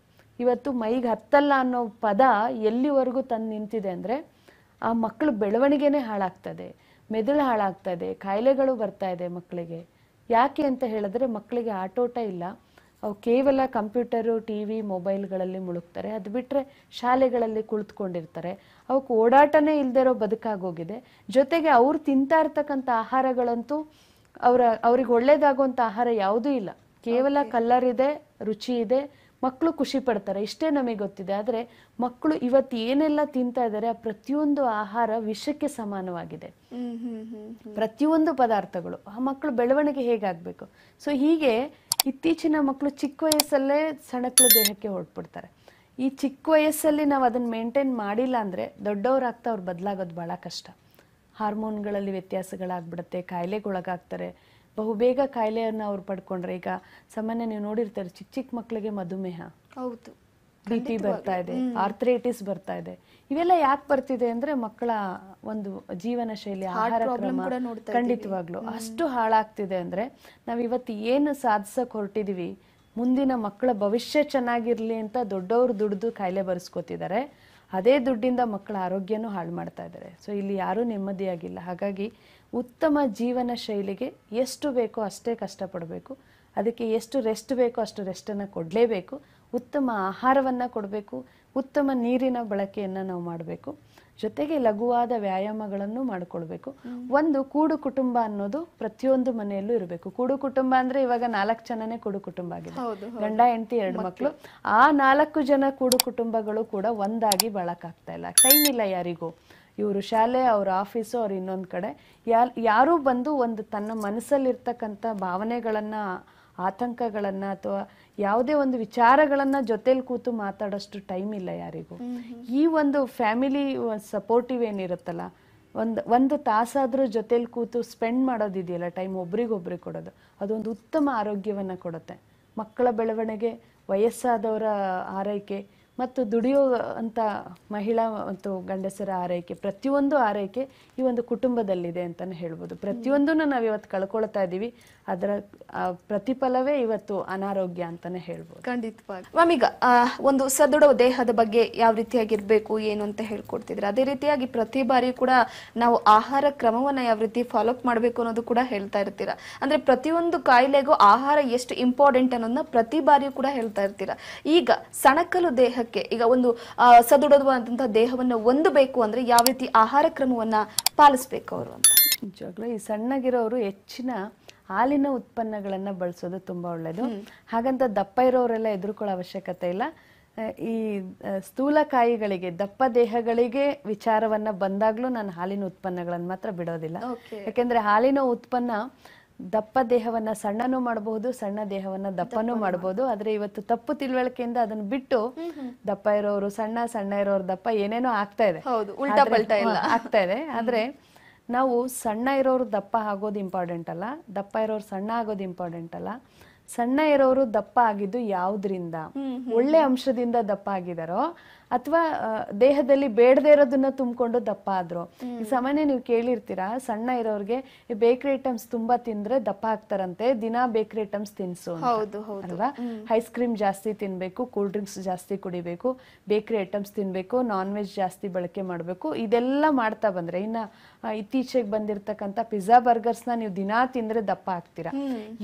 ಇವತ್ತು ಮೈಗೆ ಹತ್ತಲ್ಲ ಅನ್ನೋ ಪದ ಎಲ್ಲಿವರೆಗೂ ತಂದು ನಿಂತಿದೆ ಅಂದರೆ ಆ ಮಕ್ಕಳು ಬೆಳವಣಿಗೆನೆ ಹಾಳಾಗ್ತದೆ ಮೆದುಳು ಹಾಳಾಗ್ತದೆ ಕಾಯಿಲೆಗಳು ಬರ್ತಾ ಇದೆ ಮಕ್ಕಳಿಗೆ ಯಾಕೆ ಅಂತ ಹೇಳಿದ್ರೆ ಮಕ್ಕಳಿಗೆ ಆಟೋಟ ಇಲ್ಲ ಅವು ಕೇವಲ ಕಂಪ್ಯೂಟರು ಟಿ ವಿ ಮೊಬೈಲ್ಗಳಲ್ಲಿ ಮುಳುಗ್ತಾರೆ ಅದು ಬಿಟ್ಟರೆ ಶಾಲೆಗಳಲ್ಲಿ ಕುಳಿತುಕೊಂಡಿರ್ತಾರೆ ಅವಕ್ಕೆ ಓಡಾಟನೇ ಇಲ್ದಿರೋ ಬದುಕಾಗೋಗಿದೆ ಜೊತೆಗೆ ಅವ್ರು ತಿಂತಾ ಇರ್ತಕ್ಕಂಥ ಆಹಾರಗಳಂತೂ ಅವರ ಅವ್ರಿಗೆ ಒಳ್ಳೇದಾಗುವಂಥ ಆಹಾರ ಯಾವುದೂ ಇಲ್ಲ ಕೇವಲ ಕಲರ್ ಇದೆ ರುಚಿ ಇದೆ ಮಕ್ಕಳು ಖುಷಿ ಪಡ್ತಾರೆ ಇಷ್ಟೇ ನಮಗೆ ಗೊತ್ತಿದೆ ಆದರೆ ಮಕ್ಕಳು ಇವತ್ತು ಏನೆಲ್ಲ ತಿಂತಾ ಇದ್ದಾರೆ ಆ ಪ್ರತಿಯೊಂದು ಆಹಾರ ವಿಷಕ್ಕೆ ಸಮಾನವಾಗಿದೆ ಪ್ರತಿಯೊಂದು ಪದಾರ್ಥಗಳು ಆ ಮಕ್ಕಳು ಬೆಳವಣಿಗೆ ಹೇಗಾಗಬೇಕು ಸೊ ಹೀಗೆ ಇತ್ತೀಚಿನ ಮಕ್ಕಳು ಚಿಕ್ಕ ವಯಸ್ಸಲ್ಲೇ ಸಣಕ್ಳ ದೇಹಕ್ಕೆ ಹೊರಟ್ಬಿಡ್ತಾರೆ ಈ ಚಿಕ್ಕ ವಯಸ್ಸಲ್ಲಿ ನಾವು ಅದನ್ನು ಮೇಂಟೈನ್ ಮಾಡಿಲ್ಲ ಅಂದರೆ ದೊಡ್ಡವರಾಗ್ತಾ ಅವ್ರು ಬದಲಾಗೋದು ಭಾಳ ಕಷ್ಟ ಹಾರ್ಮೋನ್ಗಳಲ್ಲಿ ವ್ಯತ್ಯಾಸಗಳಾಗ್ಬಿಡುತ್ತೆ ಕಾಯಿಲೆಗೊಳಗಾಗ್ತಾರೆ ಬಹುಬೇಗ ಕಾಯಿಲೆಯನ್ನು ಅವ್ರು ಪಡ್ಕೊಂಡ್ರೆ ಈಗ ಸಾಮಾನ್ಯ ನೀವು ನೋಡಿರ್ತಾರೆ ಚಿಕ್ಕ ಚಿಕ್ಕ ಮಕ್ಕಳಿಗೆ ಮಧುಮೇಹ ಹೌದು ಬಿ ಬರ್ತಾ ಇದೆ ಆರ್ಥ್ರೈಟಿಸ್ ಬರ್ತಾ ಇದೆ ಇವೆಲ್ಲ ಯಾಕೆ ಬರ್ತಿದೆ ಅಂದ್ರೆ ಮಕ್ಕಳ ಒಂದು ಜೀವನ ಶೈಲಿ ಆಹಾರ ಖಂಡಿತವಾಗ್ಲು ಅಷ್ಟು ಹಾಳಾಗ್ತಿದೆ ಅಂದ್ರೆ ನಾವ್ ಇವತ್ತು ಏನು ಸಾಧಿಸಕ್ ಹೊರಟಿದೀವಿ ಮುಂದಿನ ಮಕ್ಕಳ ಭವಿಷ್ಯ ಚೆನ್ನಾಗಿರ್ಲಿ ಅಂತ ದೊಡ್ಡವರು ದುಡ್ದು ಕಾಯಿಲೆ ಬರ್ಸ್ಕೊತಿದ್ದಾರೆ ಅದೇ ದುಡ್ಡಿಂದ ಮಕ್ಕಳ ಆರೋಗ್ಯನೂ ಹಾಳು ಮಾಡ್ತಾ ಇದ್ದಾರೆ ಸೊ ಇಲ್ಲಿ ಯಾರೂ ನೆಮ್ಮದಿಯಾಗಿಲ್ಲ ಹಾಗಾಗಿ ಉತ್ತಮ ಜೀವನ ಶೈಲಿಗೆ ಎಷ್ಟು ಬೇಕೋ ಅಷ್ಟೇ ಕಷ್ಟಪಡಬೇಕು ಅದಕ್ಕೆ ಎಷ್ಟು ರೆಸ್ಟ್ ಬೇಕೋ ಅಷ್ಟು ರೆಸ್ಟನ್ನು ಕೊಡಲೇಬೇಕು ಉತ್ತಮ ಆಹಾರವನ್ನು ಕೊಡಬೇಕು ಉತ್ತಮ ನೀರಿನ ಬಳಕೆಯನ್ನು ನಾವು ಮಾಡಬೇಕು ಜೊತೆಗೆ ಲಘುವಾದ ವ್ಯಾಯಾಮಗಳನ್ನು ಮಾಡಿಕೊಳ್ಬೇಕು ಒಂದು ಕೂಡು ಕುಟುಂಬ ಅನ್ನೋದು ಪ್ರತಿಯೊಂದು ಮನೆಯಲ್ಲೂ ಇರಬೇಕು ಕೂಡು ಕುಟುಂಬ ಅಂದ್ರೆ ಇವಾಗ ನಾಲ್ಕು ಜನನೇ ಕೂಡು ಕುಟುಂಬ ಆಗಿದೆ ಗಂಡ ಹೆಂಡತಿ ಎರಡು ಮಕ್ಕಳು ಆ ನಾಲ್ಕು ಜನ ಕೂಡು ಕುಟುಂಬಗಳು ಕೂಡ ಒಂದಾಗಿ ಬಳಕಾಗ್ತಾ ಇಲ್ಲ ಟೈಮ್ ಇಲ್ಲ ಯಾರಿಗೂ ಇವರು ಶಾಲೆ ಅವ್ರ ಆಫೀಸು ಅವ್ರ ಇನ್ನೊಂದು ಕಡೆ ಯಾರು ಬಂದು ಒಂದು ತನ್ನ ಮನಸ್ಸಲ್ಲಿರ್ತಕ್ಕಂಥ ಭಾವನೆಗಳನ್ನ ಆತಂಕಗಳನ್ನು ಅಥವಾ ಯಾವುದೇ ಒಂದು ವಿಚಾರಗಳನ್ನು ಜೊತೆಲಿ ಕೂತು ಮಾತಾಡೋಷ್ಟು ಟೈಮ್ ಇಲ್ಲ ಯಾರಿಗೂ ಈ ಒಂದು ಫ್ಯಾಮಿಲಿ ಸಪೋರ್ಟಿವ್ ಏನಿರುತ್ತಲ್ಲ ಒಂದು ಒಂದು ತಾಸಾದರೂ ಜೊತೆಲಿ ಕೂತು ಸ್ಪೆಂಡ್ ಮಾಡೋದಿದೆಯಲ್ಲ ಟೈಮ್ ಒಬ್ರಿಗೊಬ್ರಿಗೆ ಕೊಡೋದು ಅದೊಂದು ಉತ್ತಮ ಆರೋಗ್ಯವನ್ನು ಕೊಡುತ್ತೆ ಮಕ್ಕಳ ಬೆಳವಣಿಗೆ ವಯಸ್ಸಾದವರ ಆರೈಕೆ ಮತ್ತು ದುಡಿಯೋ ಅಂತ ಮಹಿಳಾ ಮತ್ತು ಗಂಡಸರ ಆರೈಕೆ ಪ್ರತಿಯೊಂದು ಆರೈಕೆ ಈ ಒಂದು ಕುಟುಂಬದಲ್ಲಿದೆ ಅಂತಾನೆ ಹೇಳ್ಬೋದು ಪ್ರತಿಯೊಂದನ್ನು ನಾವು ಇವತ್ತು ಕಳ್ಕೊಳ್ತಾ ಇದ್ದೀವಿ ಅದರ ಪ್ರತಿಫಲವೇ ಇವತ್ತು ಅನಾರೋಗ್ಯ ಅಂತಾನೆ ಹೇಳ್ಬೋದು ಖಂಡಿತವಾಗಿ ಮ್ಯಾಮ್ ಒಂದು ಸದೃಢ ದೇಹದ ಬಗ್ಗೆ ಯಾವ ರೀತಿಯಾಗಿರ್ಬೇಕು ಏನು ಅಂತ ಹೇಳ್ಕೊಡ್ತಿದ್ರೆ ಅದೇ ರೀತಿಯಾಗಿ ಪ್ರತಿ ಬಾರಿ ಕೂಡ ನಾವು ಆಹಾರ ಕ್ರಮವನ್ನು ಯಾವ ರೀತಿ ಫಾಲೋಅಪ್ ಮಾಡಬೇಕು ಅನ್ನೋದು ಕೂಡ ಹೇಳ್ತಾ ಇರ್ತೀರಾ ಅಂದ್ರೆ ಪ್ರತಿಯೊಂದು ಕಾಯಿಲೆಗೂ ಆಹಾರ ಎಷ್ಟು ಇಂಪಾರ್ಟೆಂಟ್ ಅನ್ನೋದನ್ನ ಪ್ರತಿ ಬಾರಿಯೂ ಕೂಡ ಹೇಳ್ತಾ ಇರ್ತೀರಾ ಈಗ ಸಣಕಲು ದೇಹ ಈಗ ಒಂದು ಸದೃಢವಾದಂತಹ ದೇಹವನ್ನು ಹೊಂದಬೇಕು ಅಂದ್ರೆ ಯಾವ ರೀತಿ ಆಹಾರ ಕ್ರಮವನ್ನ ಪಾಲಿಸಬೇಕು ಅವರು ಅಂತ ನಿಜವಾಗ್ಲೂ ಈ ಸಣ್ಣಗಿರೋರು ಹೆಚ್ಚಿನ ಹಾಲಿನ ಉತ್ಪನ್ನಗಳನ್ನ ಬಳಸೋದು ತುಂಬಾ ಒಳ್ಳೇದು ಹಾಗಂತ ದಪ್ಪ ಇರೋರೆಲ್ಲ ಎದುರುಕೊಳ್ಳೋ ಅವಶ್ಯಕತೆ ಇಲ್ಲ ಈ ಸ್ಥೂಲಕಾಯಿಗಳಿಗೆ ದಪ್ಪ ದೇಹಗಳಿಗೆ ವಿಚಾರವನ್ನ ಬಂದಾಗ್ಲೂ ನಾನು ಹಾಲಿನ ಉತ್ಪನ್ನಗಳನ್ನ ಮಾತ್ರ ಬಿಡೋದಿಲ್ಲ ಯಾಕೆಂದ್ರೆ ಹಾಲಿನ ಉತ್ಪನ್ನ ದಪ್ಪ ದೇಹವನ್ನ ಸಣ್ಣನೂ ಮಾಡಬಹುದು ಸಣ್ಣ ದೇಹವನ್ನ ದಪ್ಪನೂ ಮಾಡಬಹುದು ಆದ್ರೆ ಇವತ್ತು ತಪ್ಪು ತಿಳುವಳಿಕೆಯಿಂದ ಅದನ್ನ ಬಿಟ್ಟು ದಪ್ಪ ಇರೋರು ಸಣ್ಣ ಸಣ್ಣ ಇರೋರು ದಪ್ಪ ಏನೇನೋ ಆಗ್ತಾ ಇದೆ ಆಗ್ತಾ ಇದೆ ಆದ್ರೆ ನಾವು ಸಣ್ಣ ಇರೋರು ದಪ್ಪ ಆಗೋದು ಇಂಪಾರ್ಟೆಂಟ್ ಅಲ್ಲ ದಪ್ಪ ಇರೋರು ಸಣ್ಣ ಆಗೋದು ಇಂಪಾರ್ಟೆಂಟ್ ಅಲ್ಲ ಸಣ್ಣ ಇರೋರು ದಪ್ಪ ಆಗಿದ್ದು ಯಾವ್ದ್ರಿಂದ ಒಳ್ಳೆ ಅಂಶದಿಂದ ದಪ್ಪ ಆಗಿದಾರೋ ಅಥವಾ ದೇಹದಲ್ಲಿ ಬೇಡದೇ ಇರೋದನ್ನ ತುಂಬಿಕೊಂಡು ದಪ್ಪ ಆದ್ರು ಈ ಸಾಮಾನ್ಯ ನೀವು ಕೇಳಿರ್ತೀರಾ ಸಣ್ಣ ಇರೋರಿಗೆ ಈ ಬೇಕರಿ ಐಟಮ್ಸ್ ತುಂಬಾ ತಿಂದ್ರೆ ದಪ್ಪ ಆಗ್ತಾರಂತೆ ದಿನ ಬೇಕರಿ ಐಟಮ್ಸ್ ತಿನ್ಸು ಅಲ್ವಾ ಐಸ್ ಕ್ರೀಮ್ ಜಾಸ್ತಿ ತಿನ್ಬೇಕು ಕೂಲ್ ಡ್ರಿಂಕ್ಸ್ ಜಾಸ್ತಿ ಕುಡಿಬೇಕು ಬೇಕರಿ ಐಟಮ್ಸ್ ತಿನ್ಬೇಕು ನಾನ್ ವೆಜ್ ಜಾಸ್ತಿ ಬಳಕೆ ಮಾಡಬೇಕು ಇದೆಲ್ಲ ಮಾಡ್ತಾ ಬಂದ್ರೆ ಇನ್ನ ಇತ್ತೀಚೆಗೆ ಬಂದಿರತಕ್ಕಂತ ಪಿಜ್ಜಾ ಬರ್ಗರ್ಸ್ ನ ನೀವು ದಿನಾ ತಿಂದ್ರೆ ದಪ್ಪ ಆಗ್ತೀರಾ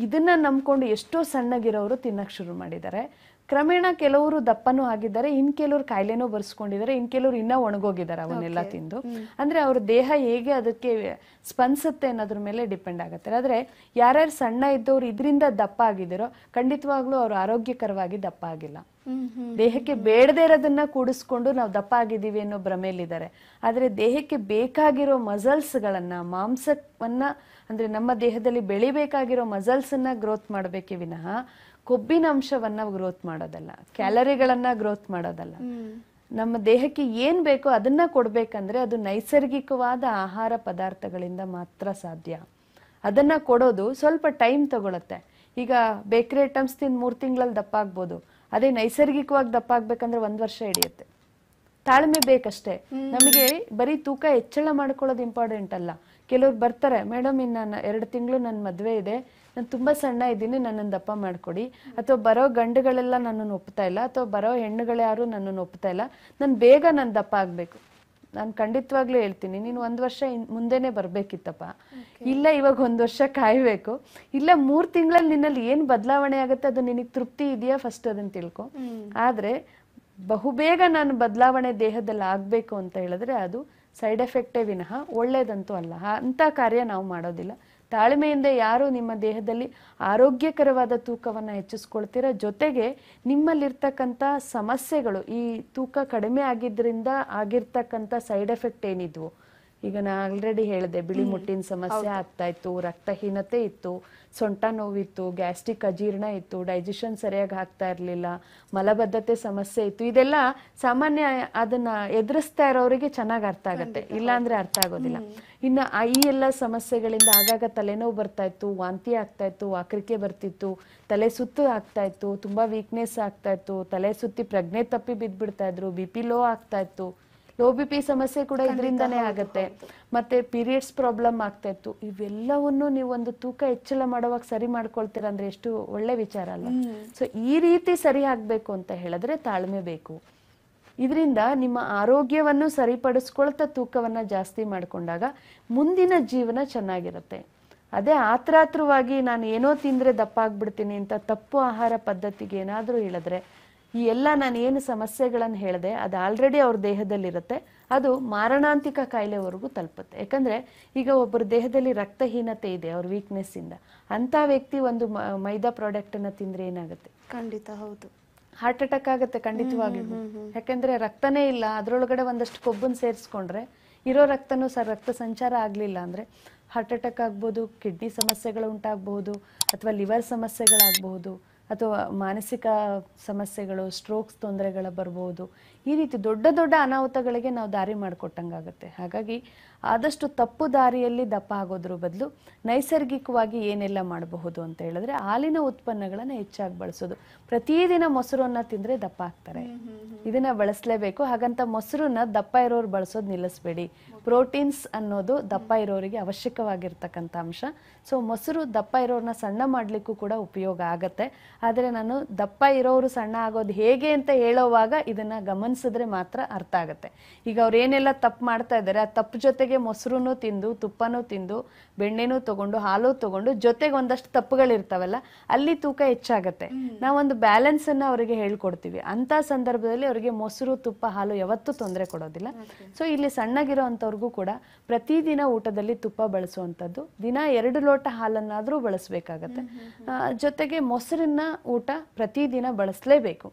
ಇದನ್ನ ನಂಬ್ಕೊಂಡು ಎಷ್ಟೋ ಸಣ್ಣಗಿರೋರು ತಿನ್ನಕ್ ಶುರು ಮಾಡಿದ್ದಾರೆ ಕ್ರಮೇಣ ಕೆಲವರು ದಪ್ಪನೂ ಆಗಿದ್ದಾರೆ ಇನ್ ಕೆಲವರು ಕಾಯಿಲೆನೂ ಬರ್ಸ್ಕೊಂಡಿದ್ದಾರೆ ಇನ್ ಕೆಲವರು ಇನ್ನ ಒಣಗೋಗಿದ್ದಾರೆ ಅವನ್ನೆಲ್ಲ ತಿಂದು ಅಂದ್ರೆ ಅವ್ರ ದೇಹ ಹೇಗೆ ಅದಕ್ಕೆ ಸ್ಪಂದಿಸುತ್ತೆ ಅನ್ನೋದ್ರ ಮೇಲೆ ಡಿಪೆಂಡ್ ಆಗುತ್ತೆ ಆದ್ರೆ ಯಾರ್ಯಾರು ಸಣ್ಣ ಇದ್ದವ್ರು ಇದರಿಂದ ದಪ್ಪ ಆಗಿದ್ದಾರೋ ಖಂಡಿತವಾಗ್ಲೂ ಅವ್ರು ಆರೋಗ್ಯಕರವಾಗಿ ದಪ್ಪ ಆಗಿಲ್ಲ ದೇಹಕ್ಕೆ ಬೇಡದೇ ಇರೋದನ್ನ ಕೂಡಿಸ್ಕೊಂಡು ನಾವು ದಪ್ಪ ಆಗಿದ್ದೀವಿ ಅನ್ನೋ ಭ್ರಮೆಯಲ್ಲಿದ್ದಾರೆ ಆದ್ರೆ ದೇಹಕ್ಕೆ ಬೇಕಾಗಿರೋ ಮಸಲ್ಸ್ ಗಳನ್ನ ಮಾಂಸವನ್ನ ಅಂದ್ರೆ ನಮ್ಮ ದೇಹದಲ್ಲಿ ಬೆಳಿಬೇಕಾಗಿರೋ ಮಸಲ್ಸ್ ಅನ್ನ ಗ್ರೋತ್ ಮಾಡಬೇಕೇ ವಿನಃ ಕೊಬ್ಬಿನ ಅಂಶವನ್ನ ಗ್ರೋತ್ ಮಾಡೋದಲ್ಲ ಕ್ಯಾಲರಿಗಳನ್ನ ಗ್ರೋತ್ ಮಾಡೋದಲ್ಲ ನಮ್ಮ ದೇಹಕ್ಕೆ ಏನ್ ಬೇಕೋ ಅದನ್ನ ಕೊಡ್ಬೇಕಂದ್ರೆ ಅದು ನೈಸರ್ಗಿಕವಾದ ಆಹಾರ ಪದಾರ್ಥಗಳಿಂದ ಮಾತ್ರ ಸಾಧ್ಯ ಅದನ್ನ ಕೊಡೋದು ಸ್ವಲ್ಪ ಟೈಮ್ ತಗೊಳತ್ತೆ ಈಗ ಬೇಕರಿ ಐಟಮ್ಸ್ ತಿಂದು ಮೂರು ತಿಂಗಳಲ್ಲಿ ದಪ್ಪ ಆಗ್ಬೋದು ಅದೇ ನೈಸರ್ಗಿಕವಾಗಿ ದಪ್ಪ ಆಗ್ಬೇಕಂದ್ರೆ ಒಂದ್ ವರ್ಷ ಹಿಡಿಯುತ್ತೆ ತಾಳ್ಮೆ ಬೇಕಷ್ಟೇ ನಮಗೆ ಬರೀ ತೂಕ ಹೆಚ್ಚಳ ಮಾಡ್ಕೊಳ್ಳೋದು ಇಂಪಾರ್ಟೆಂಟ್ ಅಲ್ಲ ಕೆಲವ್ರು ಬರ್ತಾರೆ ಮೇಡಮ್ ಇನ್ನು ಎರಡು ತಿಂಗಳು ನನ್ನ ಮದುವೆ ಇದೆ ನಾನು ತುಂಬ ಸಣ್ಣ ಇದ್ದೀನಿ ನನ್ನನ್ನು ದಪ್ಪ ಮಾಡಿಕೊಡಿ ಅಥವಾ ಬರೋ ಗಂಡುಗಳೆಲ್ಲ ನನ್ನನ್ನು ಒಪ್ತಾ ಇಲ್ಲ ಅಥವಾ ಬರೋ ಹೆಣ್ಣುಗಳು ಯಾರು ನನ್ನನ್ನು ಒಪ್ತಾ ಇಲ್ಲ ನಾನು ಬೇಗ ನಾನು ದಪ್ಪ ಆಗಬೇಕು ನಾನು ಖಂಡಿತವಾಗ್ಲೂ ಹೇಳ್ತೀನಿ ನೀನು ಒಂದು ವರ್ಷ ಮುಂದೆನೆ ಬರಬೇಕಿತ್ತಪ್ಪ ಇಲ್ಲ ಇವಾಗ ಒಂದು ವರ್ಷ ಕಾಯಬೇಕು ಇಲ್ಲ ಮೂರು ತಿಂಗಳಲ್ಲಿ ನಿನ್ನಲ್ಲಿ ಏನು ಬದಲಾವಣೆ ಆಗುತ್ತೆ ಅದು ನಿನಗೆ ತೃಪ್ತಿ ಇದೆಯಾ ಫಸ್ಟ್ ಅದನ್ನು ತಿಳ್ಕೊ ಆದರೆ ಬಹುಬೇಗ ನಾನು ಬದಲಾವಣೆ ದೇಹದಲ್ಲಿ ಆಗಬೇಕು ಅಂತ ಹೇಳಿದ್ರೆ ಅದು ಸೈಡ್ ಎಫೆಕ್ಟೇ ವಿನಃ ಒಳ್ಳೇದಂತೂ ಅಲ್ಲ ಅಂಥ ಕಾರ್ಯ ನಾವು ಮಾಡೋದಿಲ್ಲ ತಾಳ್ಮೆಯಿಂದ ಯಾರು ನಿಮ್ಮ ದೇಹದಲ್ಲಿ ಆರೋಗ್ಯಕರವಾದ ತೂಕವನ್ನು ಹೆಚ್ಚಿಸ್ಕೊಳ್ತೀರ ಜೊತೆಗೆ ನಿಮ್ಮಲ್ಲಿರ್ತಕ್ಕಂಥ ಸಮಸ್ಯೆಗಳು ಈ ತೂಕ ಕಡಿಮೆ ಆಗಿದ್ದರಿಂದ ಆಗಿರ್ತಕ್ಕಂಥ ಸೈಡ್ ಎಫೆಕ್ಟ್ ಏನಿದ್ವು ಈಗ ನಾನು ಆಲ್ರೆಡಿ ಹೇಳಿದೆ ಬಿಳಿ ಮುಟ್ಟಿನ ಸಮಸ್ಯೆ ಆಗ್ತಾ ಇತ್ತು ರಕ್ತಹೀನತೆ ಇತ್ತು ಸೊಂಟ ನೋವಿತ್ತು ಗ್ಯಾಸ್ಟ್ರಿಕ್ ಅಜೀರ್ಣ ಇತ್ತು ಡೈಜೆಷನ್ ಸರಿಯಾಗಿ ಆಗ್ತಾ ಇರಲಿಲ್ಲ ಮಲಬದ್ಧತೆ ಸಮಸ್ಯೆ ಇತ್ತು ಇದೆಲ್ಲ ಸಾಮಾನ್ಯ ಅದನ್ನ ಎದುರಿಸ್ತಾ ಇರೋರಿಗೆ ಚೆನ್ನಾಗಿ ಅರ್ಥ ಆಗುತ್ತೆ ಇಲ್ಲಾಂದ್ರೆ ಅರ್ಥ ಆಗೋದಿಲ್ಲ ಇನ್ನು ಈ ಎಲ್ಲ ಸಮಸ್ಯೆಗಳಿಂದ ಆಗಾಗ ತಲೆನೋವು ಬರ್ತಾ ಇತ್ತು ವಾಂತಿ ಆಗ್ತಾ ಇತ್ತು ವಾಕರಿಕೆ ಬರ್ತಿತ್ತು ತಲೆ ಸುತ್ತು ಆಗ್ತಾ ಇತ್ತು ತುಂಬಾ ವೀಕ್ನೆಸ್ ಆಗ್ತಾ ಇತ್ತು ತಲೆ ಸುತ್ತಿ ಪ್ರಜ್ಞೆ ತಪ್ಪಿ ಬಿದ್ದ್ಬಿಡ್ತಾ ಇದ್ರು ಬಿ ಪಿ ಲೋ ಆಗ್ತಾ ಇತ್ತು ಲೋ ಬಿ ಪಿ ಸಮಸ್ಯೆ ಕೂಡ ಇದರಿಂದನೇ ಆಗುತ್ತೆ ಮತ್ತೆ ಪೀರಿಯಡ್ಸ್ ಪ್ರಾಬ್ಲಮ್ ಆಗ್ತಾ ಇತ್ತು ಇವೆಲ್ಲವನ್ನು ನೀವು ಒಂದು ತೂಕ ಹೆಚ್ಚಳ ಮಾಡುವಾಗ ಸರಿ ಮಾಡ್ಕೊಳ್ತೀರ ಅಂದ್ರೆ ಎಷ್ಟು ಒಳ್ಳೆ ವಿಚಾರ ಅಲ್ಲ ಸೊ ಈ ರೀತಿ ಸರಿ ಆಗ್ಬೇಕು ಅಂತ ಹೇಳಿದ್ರೆ ತಾಳ್ಮೆ ಬೇಕು ಇದರಿಂದ ನಿಮ್ಮ ಆರೋಗ್ಯವನ್ನು ಸರಿಪಡಿಸ್ಕೊಳ್ತಾ ತೂಕವನ್ನ ಜಾಸ್ತಿ ಮಾಡಿಕೊಂಡಾಗ ಮುಂದಿನ ಜೀವನ ಚೆನ್ನಾಗಿರುತ್ತೆ ಅದೇ ಆತ್ರಾತ್ರವಾಗಿ ನಾನು ಏನೋ ದಪ್ಪ ಆಗ್ಬಿಡ್ತೀನಿ ಅಂತ ತಪ್ಪು ಆಹಾರ ಪದ್ಧತಿಗೆ ಏನಾದರೂ ಹೇಳಿದ್ರೆ ಈ ಎಲ್ಲ ನಾನು ಏನು ಸಮಸ್ಯೆಗಳನ್ನು ಹೇಳಿದೆ ಅದು ಆಲ್ರೆಡಿ ಅವ್ರ ದೇಹದಲ್ಲಿರುತ್ತೆ ಅದು ಮಾರಣಾಂತಿಕ ಕಾಯಿಲೆವರೆಗೂ ತಲುಪುತ್ತೆ ಯಾಕಂದರೆ ಈಗ ಒಬ್ಬರ ದೇಹದಲ್ಲಿ ರಕ್ತಹೀನತೆ ಇದೆ ಅವ್ರ ವೀಕ್ನೆಸ್ಸಿಂದ ಅಂಥ ವ್ಯಕ್ತಿ ಒಂದು ಮೈದಾ ಪ್ರಾಡಕ್ಟನ್ನು ತಿಂದರೆ ಏನಾಗುತ್ತೆ ಖಂಡಿತ ಹೌದು ಹಾರ್ಟ್ ಅಟ್ಯಾಕ್ ಆಗುತ್ತೆ ಖಂಡಿತವಾಗಿಯೂ ಯಾಕೆಂದರೆ ರಕ್ತನೇ ಇಲ್ಲ ಅದರೊಳಗಡೆ ಒಂದಷ್ಟು ಕೊಬ್ಬನ್ನು ಸೇರಿಸ್ಕೊಂಡ್ರೆ ಇರೋ ರಕ್ತನೂ ಸರ್ ರಕ್ತ ಸಂಚಾರ ಆಗಲಿಲ್ಲ ಅಂದರೆ ಹಾರ್ಟ್ ಅಟ್ಯಾಕ್ ಆಗ್ಬೋದು ಕಿಡ್ನಿ ಸಮಸ್ಯೆಗಳು ಉಂಟಾಗಬಹುದು ಅಥವಾ ಲಿವರ್ ಸಮಸ್ಯೆಗಳಾಗಬಹುದು ಅಥವಾ ಮಾನಸಿಕ ಸಮಸ್ಯೆಗಳು ಸ್ಟ್ರೋಕ್ಸ್ ತೊಂದರೆಗಳ ಬರ್ಬೋದು ಈ ರೀತಿ ದೊಡ್ಡ ದೊಡ್ಡ ಅನಾಹುತಗಳಿಗೆ ನಾವು ದಾರಿ ಮಾಡಿಕೊಟ್ಟಂಗಾಗುತ್ತೆ ಹಾಗಾಗಿ ಆದಷ್ಟು ತಪ್ಪು ದಾರಿಯಲ್ಲಿ ದಪ್ಪ ಆಗೋದ್ರ ಬದಲು ನೈಸರ್ಗಿಕವಾಗಿ ಏನೆಲ್ಲ ಮಾಡಬಹುದು ಅಂತ ಹೇಳಿದ್ರೆ ಹಾಲಿನ ಉತ್ಪನ್ನಗಳನ್ನು ಹೆಚ್ಚಾಗಿ ಬಳಸೋದು ಪ್ರತಿದಿನ ಮೊಸರನ್ನ ತಿಂದ್ರೆ ದಪ್ಪ ಆಗ್ತಾರೆ ಇದನ್ನ ಬಳಸಲೇಬೇಕು ಹಾಗಂತ ಮೊಸರನ್ನ ದಪ್ಪ ಇರೋರು ಬಳಸೋದು ನಿಲ್ಲಿಸಬೇಡಿ ಪ್ರೋಟೀನ್ಸ್ ಅನ್ನೋದು ದಪ್ಪ ಇರೋರಿಗೆ ಅವಶ್ಯಕವಾಗಿರ್ತಕ್ಕಂಥ ಅಂಶ ಸೊ ಮೊಸರು ದಪ್ಪ ಇರೋರ್ನ ಸಣ್ಣ ಮಾಡ್ಲಿಕ್ಕೂ ಕೂಡ ಉಪಯೋಗ ಆಗತ್ತೆ ಆದರೆ ನಾನು ದಪ್ಪ ಇರೋರು ಸಣ್ಣ ಆಗೋದು ಹೇಗೆ ಅಂತ ಹೇಳೋವಾಗ ಇದನ್ನ ಗಮನ ಗಮನಿಸಿದ್ರೆ ಮಾತ್ರ ಅರ್ಥ ಆಗುತ್ತೆ ಈಗ ಅವ್ರು ಏನೆಲ್ಲ ತಪ್ಪು ಮಾಡ್ತಾ ಇದ್ದಾರೆ ಆ ತಪ್ಪು ಜೊತೆಗೆ ಮೊಸರು ತಿಂದು ತುಪ್ಪನೂ ತಿಂದು ಬೆಣ್ಣೆನೂ ತಗೊಂಡು ಹಾಲು ತಗೊಂಡು ಜೊತೆಗೆ ಒಂದಷ್ಟು ತಪ್ಪುಗಳಿರ್ತಾವಲ್ಲ ಅಲ್ಲಿ ತೂಕ ಹೆಚ್ಚಾಗತ್ತೆ ನಾವೊಂದು ಬ್ಯಾಲೆನ್ಸ್ ಅನ್ನ ಅವರಿಗೆ ಹೇಳ್ಕೊಡ್ತೀವಿ ಅಂತ ಸಂದರ್ಭದಲ್ಲಿ ಅವರಿಗೆ ಮೊಸರು ತುಪ್ಪ ಹಾಲು ಯಾವತ್ತೂ ತೊಂದರೆ ಕೊಡೋದಿಲ್ಲ ಸೊ ಇಲ್ಲಿ ಸಣ್ಣಗಿರೋ ಕೂಡ ಪ್ರತಿದಿನ ಊಟದಲ್ಲಿ ತುಪ್ಪ ಬಳಸುವಂತದ್ದು ದಿನ ಎರಡು ಲೋಟ ಹಾಲನ್ನಾದರೂ ಬಳಸಬೇಕಾಗತ್ತೆ ಜೊತೆಗೆ ಮೊಸರನ್ನ ಊಟ ಪ್ರತಿದಿನ ಬಳಸಲೇಬೇಕು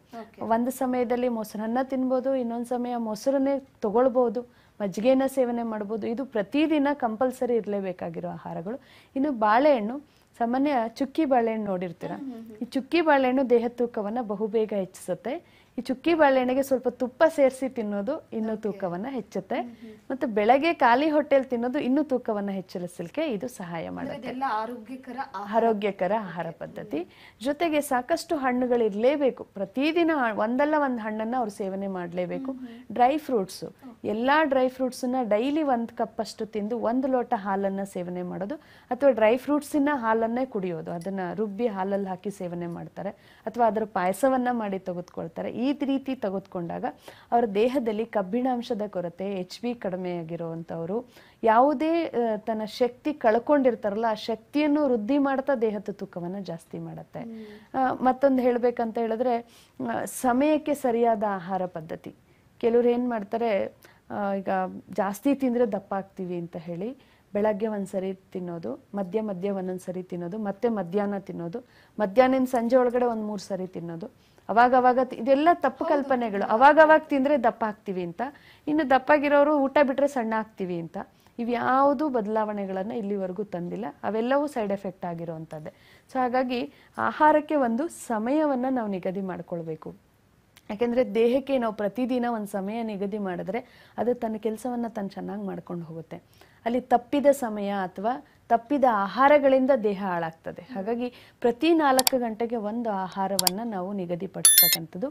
ಒಂದು ಸಮಯದಲ್ಲಿ ಮೊಸರನ್ನ ತಿನ್ ತಿನ್ಬೋದು ಇನ್ನೊಂದು ಸಮಯ ಮೊಸರನ್ನೇ ತಗೊಳ್ಬೋದು ಮಜ್ಜಿಗೆನ ಸೇವನೆ ಮಾಡ್ಬೋದು ಇದು ಪ್ರತಿದಿನ ಕಂಪಲ್ಸರಿ ಇರಲೇಬೇಕಾಗಿರೋ ಆಹಾರಗಳು ಇನ್ನು ಬಾಳೆಹಣ್ಣು ಸಾಮಾನ್ಯ ಚುಕ್ಕಿ ಬಾಳೆಹಣ್ಣು ನೋಡಿರ್ತೀರ ಈ ಚುಕ್ಕಿ ಬಾಳೆಹಣ್ಣು ದೇಹ ತೂಕವನ್ನು ಬಹುಬೇಗ ಹೆಚ್ಚಿಸುತ್ತೆ ಈ ಚುಕ್ಕಿ ಬಾಳೆಹಣ್ಣಿಗೆ ಸ್ವಲ್ಪ ತುಪ್ಪ ಸೇರಿಸಿ ತಿನ್ನೋದು ಇನ್ನೂ ತೂಕವನ್ನು ಹೆಚ್ಚುತ್ತೆ ಮತ್ತು ಬೆಳಗ್ಗೆ ಖಾಲಿ ಹೊಟ್ಟೆಲ್ ತಿನ್ನೋದು ಇನ್ನೂ ತೂಕವನ್ನು ಹೆಚ್ಚಿಸಲಿಕ್ಕೆ ಇದು ಸಹಾಯ ಮಾಡುತ್ತೆ ಆರೋಗ್ಯಕರ ಆರೋಗ್ಯಕರ ಆಹಾರ ಪದ್ಧತಿ ಜೊತೆಗೆ ಸಾಕಷ್ಟು ಹಣ್ಣುಗಳು ಇರಲೇಬೇಕು ಪ್ರತಿದಿನ ಒಂದಲ್ಲ ಒಂದು ಹಣ್ಣನ್ನು ಅವರು ಸೇವನೆ ಮಾಡಲೇಬೇಕು ಡ್ರೈ ಫ್ರೂಟ್ಸು ಎಲ್ಲ ಡ್ರೈ ಫ್ರೂಟ್ಸನ್ನ ಡೈಲಿ ಒಂದು ಅಷ್ಟು ತಿಂದು ಒಂದು ಲೋಟ ಹಾಲನ್ನು ಸೇವನೆ ಮಾಡೋದು ಅಥವಾ ಡ್ರೈ ಫ್ರೂಟ್ಸಿನ ಹಾಲನ್ನೇ ಕುಡಿಯೋದು ಅದನ್ನು ರುಬ್ಬಿ ಹಾಲಲ್ಲಿ ಹಾಕಿ ಸೇವನೆ ಮಾಡ್ತಾರೆ ಅಥವಾ ಅದರ ಪಾಯಸವನ್ನು ಮಾಡಿ ತೆಗೆದುಕೊಳ್ತಾರೆ ಈ ಈ ರೀತಿ ತೆಗೆದುಕೊಂಡಾಗ ಅವರ ದೇಹದಲ್ಲಿ ಕಬ್ಬಿಣಾಂಶದ ಕೊರತೆ ಎಚ್ ಬಿ ಆಗಿರುವಂಥವ್ರು ಯಾವುದೇ ತನ್ನ ಶಕ್ತಿ ಕಳ್ಕೊಂಡಿರ್ತಾರಲ್ಲ ಆ ಶಕ್ತಿಯನ್ನು ವೃದ್ಧಿ ಮಾಡ್ತಾ ದೇಹದ ತೂಕವನ್ನು ಜಾಸ್ತಿ ಮಾಡುತ್ತೆ ಮತ್ತೊಂದು ಹೇಳಬೇಕಂತ ಹೇಳಿದ್ರೆ ಸಮಯಕ್ಕೆ ಸರಿಯಾದ ಆಹಾರ ಪದ್ಧತಿ ಕೆಲವ್ರು ಏನು ಮಾಡ್ತಾರೆ ಈಗ ಜಾಸ್ತಿ ತಿಂದರೆ ದಪ್ಪ ಆಗ್ತೀವಿ ಅಂತ ಹೇಳಿ ಬೆಳಗ್ಗೆ ಒಂದ್ಸರಿ ತಿನ್ನೋದು ಮಧ್ಯ ಮಧ್ಯ ಒಂದೊಂದು ಸರಿ ತಿನ್ನೋದು ಮತ್ತೆ ಮಧ್ಯಾಹ್ನ ತಿನ್ನೋದು ಮಧ್ಯಾಹ್ನ ಸಂಜೆ ಒಳಗಡೆ ಒಂದು ಮೂರು ಸರಿ ತಿನ್ನೋದು ಅವಾಗ ಅವಾಗ ಇದೆಲ್ಲ ತಪ್ಪು ಕಲ್ಪನೆಗಳು ಅವಾಗವಾಗ ತಿಂದರೆ ದಪ್ಪ ಆಗ್ತೀವಿ ಅಂತ ಇನ್ನು ದಪ್ಪಾಗಿರೋರು ಊಟ ಬಿಟ್ಟರೆ ಸಣ್ಣ ಆಗ್ತೀವಿ ಅಂತ ಇವ್ಯಾವುದೂ ಬದಲಾವಣೆಗಳನ್ನು ಇಲ್ಲಿವರೆಗೂ ತಂದಿಲ್ಲ ಅವೆಲ್ಲವೂ ಸೈಡ್ ಎಫೆಕ್ಟ್ ಆಗಿರೋವಂಥದ್ದೇ ಸೊ ಹಾಗಾಗಿ ಆಹಾರಕ್ಕೆ ಒಂದು ಸಮಯವನ್ನು ನಾವು ನಿಗದಿ ಮಾಡಿಕೊಳ್ಬೇಕು ಯಾಕೆಂದರೆ ದೇಹಕ್ಕೆ ನಾವು ಪ್ರತಿದಿನ ಒಂದು ಸಮಯ ನಿಗದಿ ಮಾಡಿದ್ರೆ ಅದು ತನ್ನ ಕೆಲಸವನ್ನು ತನ್ನ ಚೆನ್ನಾಗಿ ಮಾಡ್ಕೊಂಡು ಹೋಗುತ್ತೆ ಅಲ್ಲಿ ತಪ್ಪಿದ ಸಮಯ ಅಥವಾ ತಪ್ಪಿದ ಆಹಾರಗಳಿಂದ ದೇಹ ಹಾಳಾಗ್ತದೆ ಹಾಗಾಗಿ ಪ್ರತಿ ನಾಲ್ಕು ಗಂಟೆಗೆ ಒಂದು ಆಹಾರವನ್ನು ನಾವು ನಿಗದಿಪಡಿಸ್ತಕ್ಕಂಥದ್ದು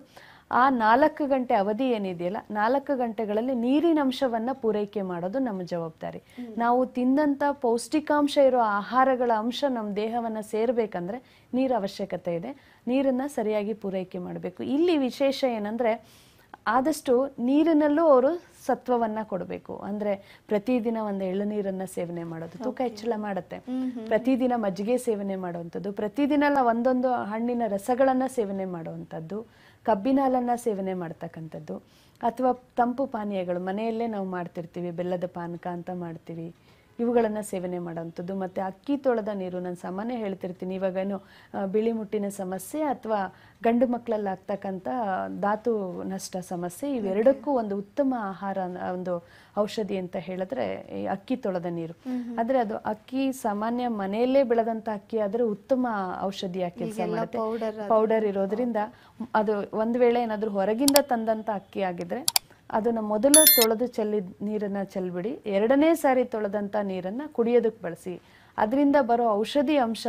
ಆ ನಾಲ್ಕು ಗಂಟೆ ಅವಧಿ ಏನಿದೆಯಲ್ಲ ನಾಲ್ಕು ಗಂಟೆಗಳಲ್ಲಿ ನೀರಿನ ಅಂಶವನ್ನು ಪೂರೈಕೆ ಮಾಡೋದು ನಮ್ಮ ಜವಾಬ್ದಾರಿ ನಾವು ತಿಂದಂಥ ಪೌಷ್ಟಿಕಾಂಶ ಇರೋ ಆಹಾರಗಳ ಅಂಶ ನಮ್ಮ ದೇಹವನ್ನು ಸೇರಬೇಕಂದ್ರೆ ನೀರು ಅವಶ್ಯಕತೆ ಇದೆ ನೀರನ್ನು ಸರಿಯಾಗಿ ಪೂರೈಕೆ ಮಾಡಬೇಕು ಇಲ್ಲಿ ವಿಶೇಷ ಏನಂದರೆ ಆದಷ್ಟು ನೀರಿನಲ್ಲೂ ಅವರು ಸತ್ವವನ್ನ ಕೊಡಬೇಕು ಅಂದ್ರೆ ಪ್ರತಿದಿನ ಒಂದು ನೀರನ್ನ ಸೇವನೆ ಮಾಡೋದು ತೂಕ ಹೆಚ್ಚಳ ಮಾಡುತ್ತೆ ಪ್ರತಿದಿನ ಮಜ್ಜಿಗೆ ಸೇವನೆ ಮಾಡುವಂಥದ್ದು ಪ್ರತಿದಿನ ಒಂದೊಂದು ಹಣ್ಣಿನ ರಸಗಳನ್ನ ಸೇವನೆ ಮಾಡುವಂಥದ್ದು ಕಬ್ಬಿನ ಹಾಲನ್ನ ಸೇವನೆ ಮಾಡ್ತಕ್ಕಂಥದ್ದು ಅಥವಾ ತಂಪು ಪಾನೀಯಗಳು ಮನೆಯಲ್ಲೇ ನಾವು ಮಾಡ್ತಿರ್ತೀವಿ ಬೆಲ್ಲದ ಪಾನಕ ಅಂತ ಮಾಡ್ತೀವಿ ಇವುಗಳನ್ನು ಸೇವನೆ ಮಾಡೋವಂಥದ್ದು ಮತ್ತು ಅಕ್ಕಿ ತೊಳೆದ ನೀರು ನಾನು ಸಾಮಾನ್ಯ ಹೇಳ್ತಿರ್ತೀನಿ ಇವಾಗೇನು ಬಿಳಿ ಮುಟ್ಟಿನ ಸಮಸ್ಯೆ ಅಥವಾ ಗಂಡು ಮಕ್ಕಳಲ್ಲಿ ಆಗ್ತಕ್ಕಂಥ ಧಾತು ನಷ್ಟ ಸಮಸ್ಯೆ ಇವೆರಡಕ್ಕೂ ಒಂದು ಉತ್ತಮ ಆಹಾರ ಒಂದು ಔಷಧಿ ಅಂತ ಹೇಳಿದ್ರೆ ಅಕ್ಕಿ ತೊಳೆದ ನೀರು ಆದರೆ ಅದು ಅಕ್ಕಿ ಸಾಮಾನ್ಯ ಮನೆಯಲ್ಲೇ ಬೆಳೆದಂಥ ಅಕ್ಕಿ ಆದರೆ ಉತ್ತಮ ಔಷಧಿ ಕೆಲಸ ಮಾಡುತ್ತೆ ಪೌಡರ್ ಇರೋದ್ರಿಂದ ಅದು ಒಂದು ವೇಳೆ ಏನಾದರೂ ಹೊರಗಿಂದ ತಂದಂಥ ಅಕ್ಕಿ ಆಗಿದ್ರೆ ಅದನ್ನು ಮೊದಲು ತೊಳೆದು ಚೆಲ್ಲಿದ ನೀರನ್ನು ಚೆಲ್ಬಿಡಿ ಎರಡನೇ ಸಾರಿ ತೊಳೆದಂಥ ನೀರನ್ನು ಕುಡಿಯೋದಕ್ಕೆ ಬಳಸಿ ಅದರಿಂದ ಬರೋ ಔಷಧಿ ಅಂಶ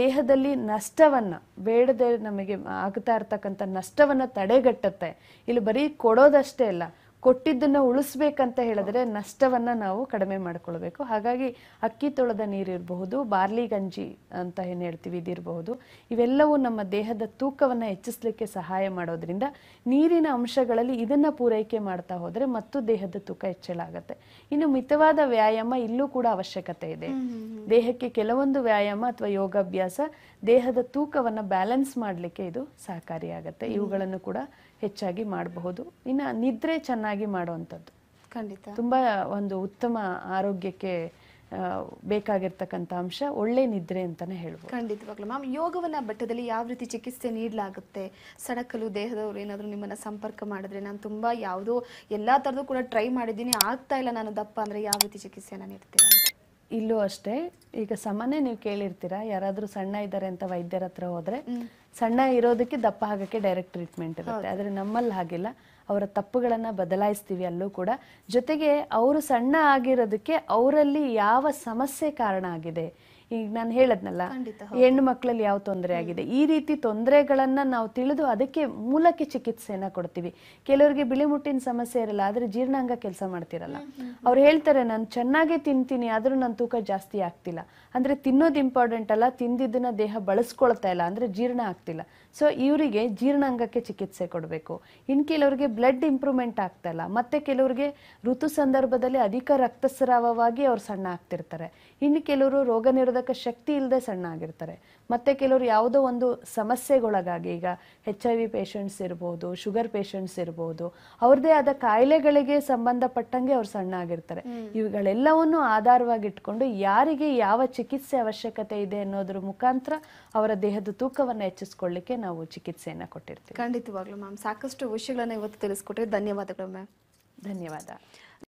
ದೇಹದಲ್ಲಿ ನಷ್ಟವನ್ನು ಬೇಡದೆ ನಮಗೆ ಆಗ್ತಾ ಇರ್ತಕ್ಕಂಥ ನಷ್ಟವನ್ನು ತಡೆಗಟ್ಟುತ್ತೆ ಇಲ್ಲಿ ಬರೀ ಕೊಡೋದಷ್ಟೇ ಅಲ್ಲ ಕೊಟ್ಟಿದ್ದನ್ನ ಉಳಿಸ್ಬೇಕಂತ ಹೇಳಿದ್ರೆ ನಷ್ಟವನ್ನ ನಾವು ಕಡಿಮೆ ಮಾಡ್ಕೊಳ್ಬೇಕು ಹಾಗಾಗಿ ಅಕ್ಕಿ ತೊಳೆದ ನೀರಿರಬಹುದು ಬಾರ್ಲಿ ಗಂಜಿ ಅಂತ ಏನು ಹೇಳ್ತೀವಿ ಇದಿರಬಹುದು ಇವೆಲ್ಲವೂ ನಮ್ಮ ದೇಹದ ತೂಕವನ್ನು ಹೆಚ್ಚಿಸಲಿಕ್ಕೆ ಸಹಾಯ ಮಾಡೋದ್ರಿಂದ ನೀರಿನ ಅಂಶಗಳಲ್ಲಿ ಇದನ್ನ ಪೂರೈಕೆ ಮಾಡ್ತಾ ಹೋದ್ರೆ ಮತ್ತು ದೇಹದ ತೂಕ ಹೆಚ್ಚಳ ಆಗುತ್ತೆ ಇನ್ನು ಮಿತವಾದ ವ್ಯಾಯಾಮ ಇಲ್ಲೂ ಕೂಡ ಅವಶ್ಯಕತೆ ಇದೆ ದೇಹಕ್ಕೆ ಕೆಲವೊಂದು ವ್ಯಾಯಾಮ ಅಥವಾ ಯೋಗಾಭ್ಯಾಸ ದೇಹದ ತೂಕವನ್ನು ಬ್ಯಾಲೆನ್ಸ್ ಮಾಡಲಿಕ್ಕೆ ಇದು ಸಹಕಾರಿಯಾಗುತ್ತೆ ಇವುಗಳನ್ನು ಕೂಡ ಹೆಚ್ಚಾಗಿ ಮಾಡಬಹುದು ಇನ್ನು ನಿದ್ರೆ ಚೆನ್ನಾಗಿ ಮಾಡುವಂಥದ್ದು ಖಂಡಿತ ತುಂಬ ಒಂದು ಉತ್ತಮ ಆರೋಗ್ಯಕ್ಕೆ ಬೇಕಾಗಿರ್ತಕ್ಕಂಥ ಅಂಶ ಒಳ್ಳೆ ನಿದ್ರೆ ಅಂತಾನೆ ಹೇಳ್ಬೋದು ಖಂಡಿತವಾಗ್ಲೂ ಮ್ಯಾಮ್ ಯೋಗವನ್ನ ಬೆಟ್ಟದಲ್ಲಿ ಯಾವ ರೀತಿ ಚಿಕಿತ್ಸೆ ನೀಡಲಾಗುತ್ತೆ ಸಡಕಲು ದೇಹದವರು ಏನಾದರೂ ನಿಮ್ಮನ್ನ ಸಂಪರ್ಕ ಮಾಡಿದ್ರೆ ನಾನು ತುಂಬಾ ಯಾವುದೋ ಎಲ್ಲಾ ಥರದ್ದು ಕೂಡ ಟ್ರೈ ಮಾಡಿದ್ದೀನಿ ಆಗ್ತಾ ಇಲ್ಲ ನಾನು ದಪ್ಪ ಅಂದ್ರೆ ಯಾವ ರೀತಿ ಚಿಕಿತ್ಸೆನ ನೀಡ್ತೀರಾ ಇಲ್ಲೂ ಅಷ್ಟೇ ಈಗ ಸಾಮಾನ್ಯ ನೀವು ಕೇಳಿರ್ತೀರಾ ಯಾರಾದರೂ ಸಣ್ಣ ಇದ್ದಾರೆ ಅಂತ ವೈದ್ಯರ ಹತ್ರ ಹೋದರೆ ಸಣ್ಣ ಇರೋದಕ್ಕೆ ದಪ್ಪ ಆಗೋಕ್ಕೆ ಡೈರೆಕ್ಟ್ ಟ್ರೀಟ್ಮೆಂಟ್ ಇರುತ್ತೆ ಆದ್ರೆ ನಮ್ಮಲ್ಲಿ ಹಾಗಿಲ್ಲ ಅವರ ತಪ್ಪುಗಳನ್ನು ಬದಲಾಯಿಸ್ತೀವಿ ಅಲ್ಲೂ ಕೂಡ ಜೊತೆಗೆ ಅವರು ಸಣ್ಣ ಆಗಿರೋದಕ್ಕೆ ಅವರಲ್ಲಿ ಯಾವ ಸಮಸ್ಯೆ ಕಾರಣ ಆಗಿದೆ ಈಗ ನಾನು ಹೇಳದ್ನಲ್ಲ ಹೆಣ್ಣು ಮಕ್ಕಳಲ್ಲಿ ಯಾವ ತೊಂದರೆ ಆಗಿದೆ ಈ ರೀತಿ ತೊಂದರೆಗಳನ್ನ ನಾವು ತಿಳಿದು ಅದಕ್ಕೆ ಮೂಲಕ್ಕೆ ಚಿಕಿತ್ಸೆಯನ್ನ ಕೊಡ್ತೀವಿ ಕೆಲವರಿಗೆ ಬಿಳಿ ಮುಟ್ಟಿನ ಸಮಸ್ಯೆ ಇರಲ್ಲ ಆದ್ರೆ ಜೀರ್ಣಾಂಗ ಕೆಲಸ ಮಾಡ್ತಿರಲ್ಲ ಅವ್ರು ಹೇಳ್ತಾರೆ ನಾನು ಚೆನ್ನಾಗೇ ತಿಂತೀನಿ ಆದ್ರೂ ನನ್ನ ತೂಕ ಜಾಸ್ತಿ ಆಗ್ತಿಲ್ಲ ಅಂದರೆ ತಿನ್ನೋದು ಇಂಪಾರ್ಟೆಂಟ್ ಅಲ್ಲ ತಿಂದಿದ್ದನ್ನ ದೇಹ ಬಳಸ್ಕೊಳ್ತಾ ಇಲ್ಲ ಅಂದರೆ ಜೀರ್ಣ ಆಗ್ತಿಲ್ಲ ಸೊ ಇವರಿಗೆ ಜೀರ್ಣಾಂಗಕ್ಕೆ ಚಿಕಿತ್ಸೆ ಕೊಡಬೇಕು ಇನ್ನು ಕೆಲವರಿಗೆ ಬ್ಲಡ್ ಇಂಪ್ರೂವ್ಮೆಂಟ್ ಆಗ್ತಾ ಇಲ್ಲ ಮತ್ತೆ ಕೆಲವರಿಗೆ ಋತು ಸಂದರ್ಭದಲ್ಲಿ ಅಧಿಕ ರಕ್ತಸ್ರಾವವಾಗಿ ಅವ್ರು ಸಣ್ಣ ಆಗ್ತಿರ್ತಾರೆ ಇನ್ನು ಕೆಲವರು ರೋಗ ನಿರೋಧಕ ಶಕ್ತಿ ಇಲ್ಲದೆ ಸಣ್ಣ ಆಗಿರ್ತಾರೆ ಮತ್ತೆ ಕೆಲವರು ಯಾವುದೋ ಒಂದು ಸಮಸ್ಯೆಗೊಳಗಾಗಿ ಈಗ ಹೆಚ್ ಐ ವಿ ಪೇಷಂಟ್ಸ್ ಇರ್ಬೋದು ಶುಗರ್ ಪೇಷಂಟ್ಸ್ ಇರ್ಬೋದು ಅವ್ರದ್ದೇ ಆದ ಕಾಯಿಲೆಗಳಿಗೆ ಸಂಬಂಧಪಟ್ಟಂಗೆ ಅವ್ರು ಸಣ್ಣ ಆಗಿರ್ತಾರೆ ಇವುಗಳೆಲ್ಲವನ್ನು ಇಟ್ಕೊಂಡು ಯಾರಿಗೆ ಯಾವ ಚಿಕಿತ್ಸೆ ಅವಶ್ಯಕತೆ ಇದೆ ಅನ್ನೋದ್ರ ಮುಖಾಂತರ ಅವರ ದೇಹದ ತೂಕವನ್ನು ಹೆಚ್ಚಿಸ್ಕೊಳ್ಳಿಕ್ಕೆ ನಾವು ಚಿಕಿತ್ಸೆಯನ್ನು ಕೊಟ್ಟಿರ್ತೀವಿ ಖಂಡಿತವಾಗ್ಲೂ ಮ್ಯಾಮ್ ಸಾಕಷ್ಟು ವಿಷಯಗಳನ್ನ ಇವತ್ತು ತಿಳಿಸ್ಕೊಟ್ರಿ ಧನ್ಯವಾದಗಳು ಮ್ಯಾಮ್ ಧನ್ಯವಾದ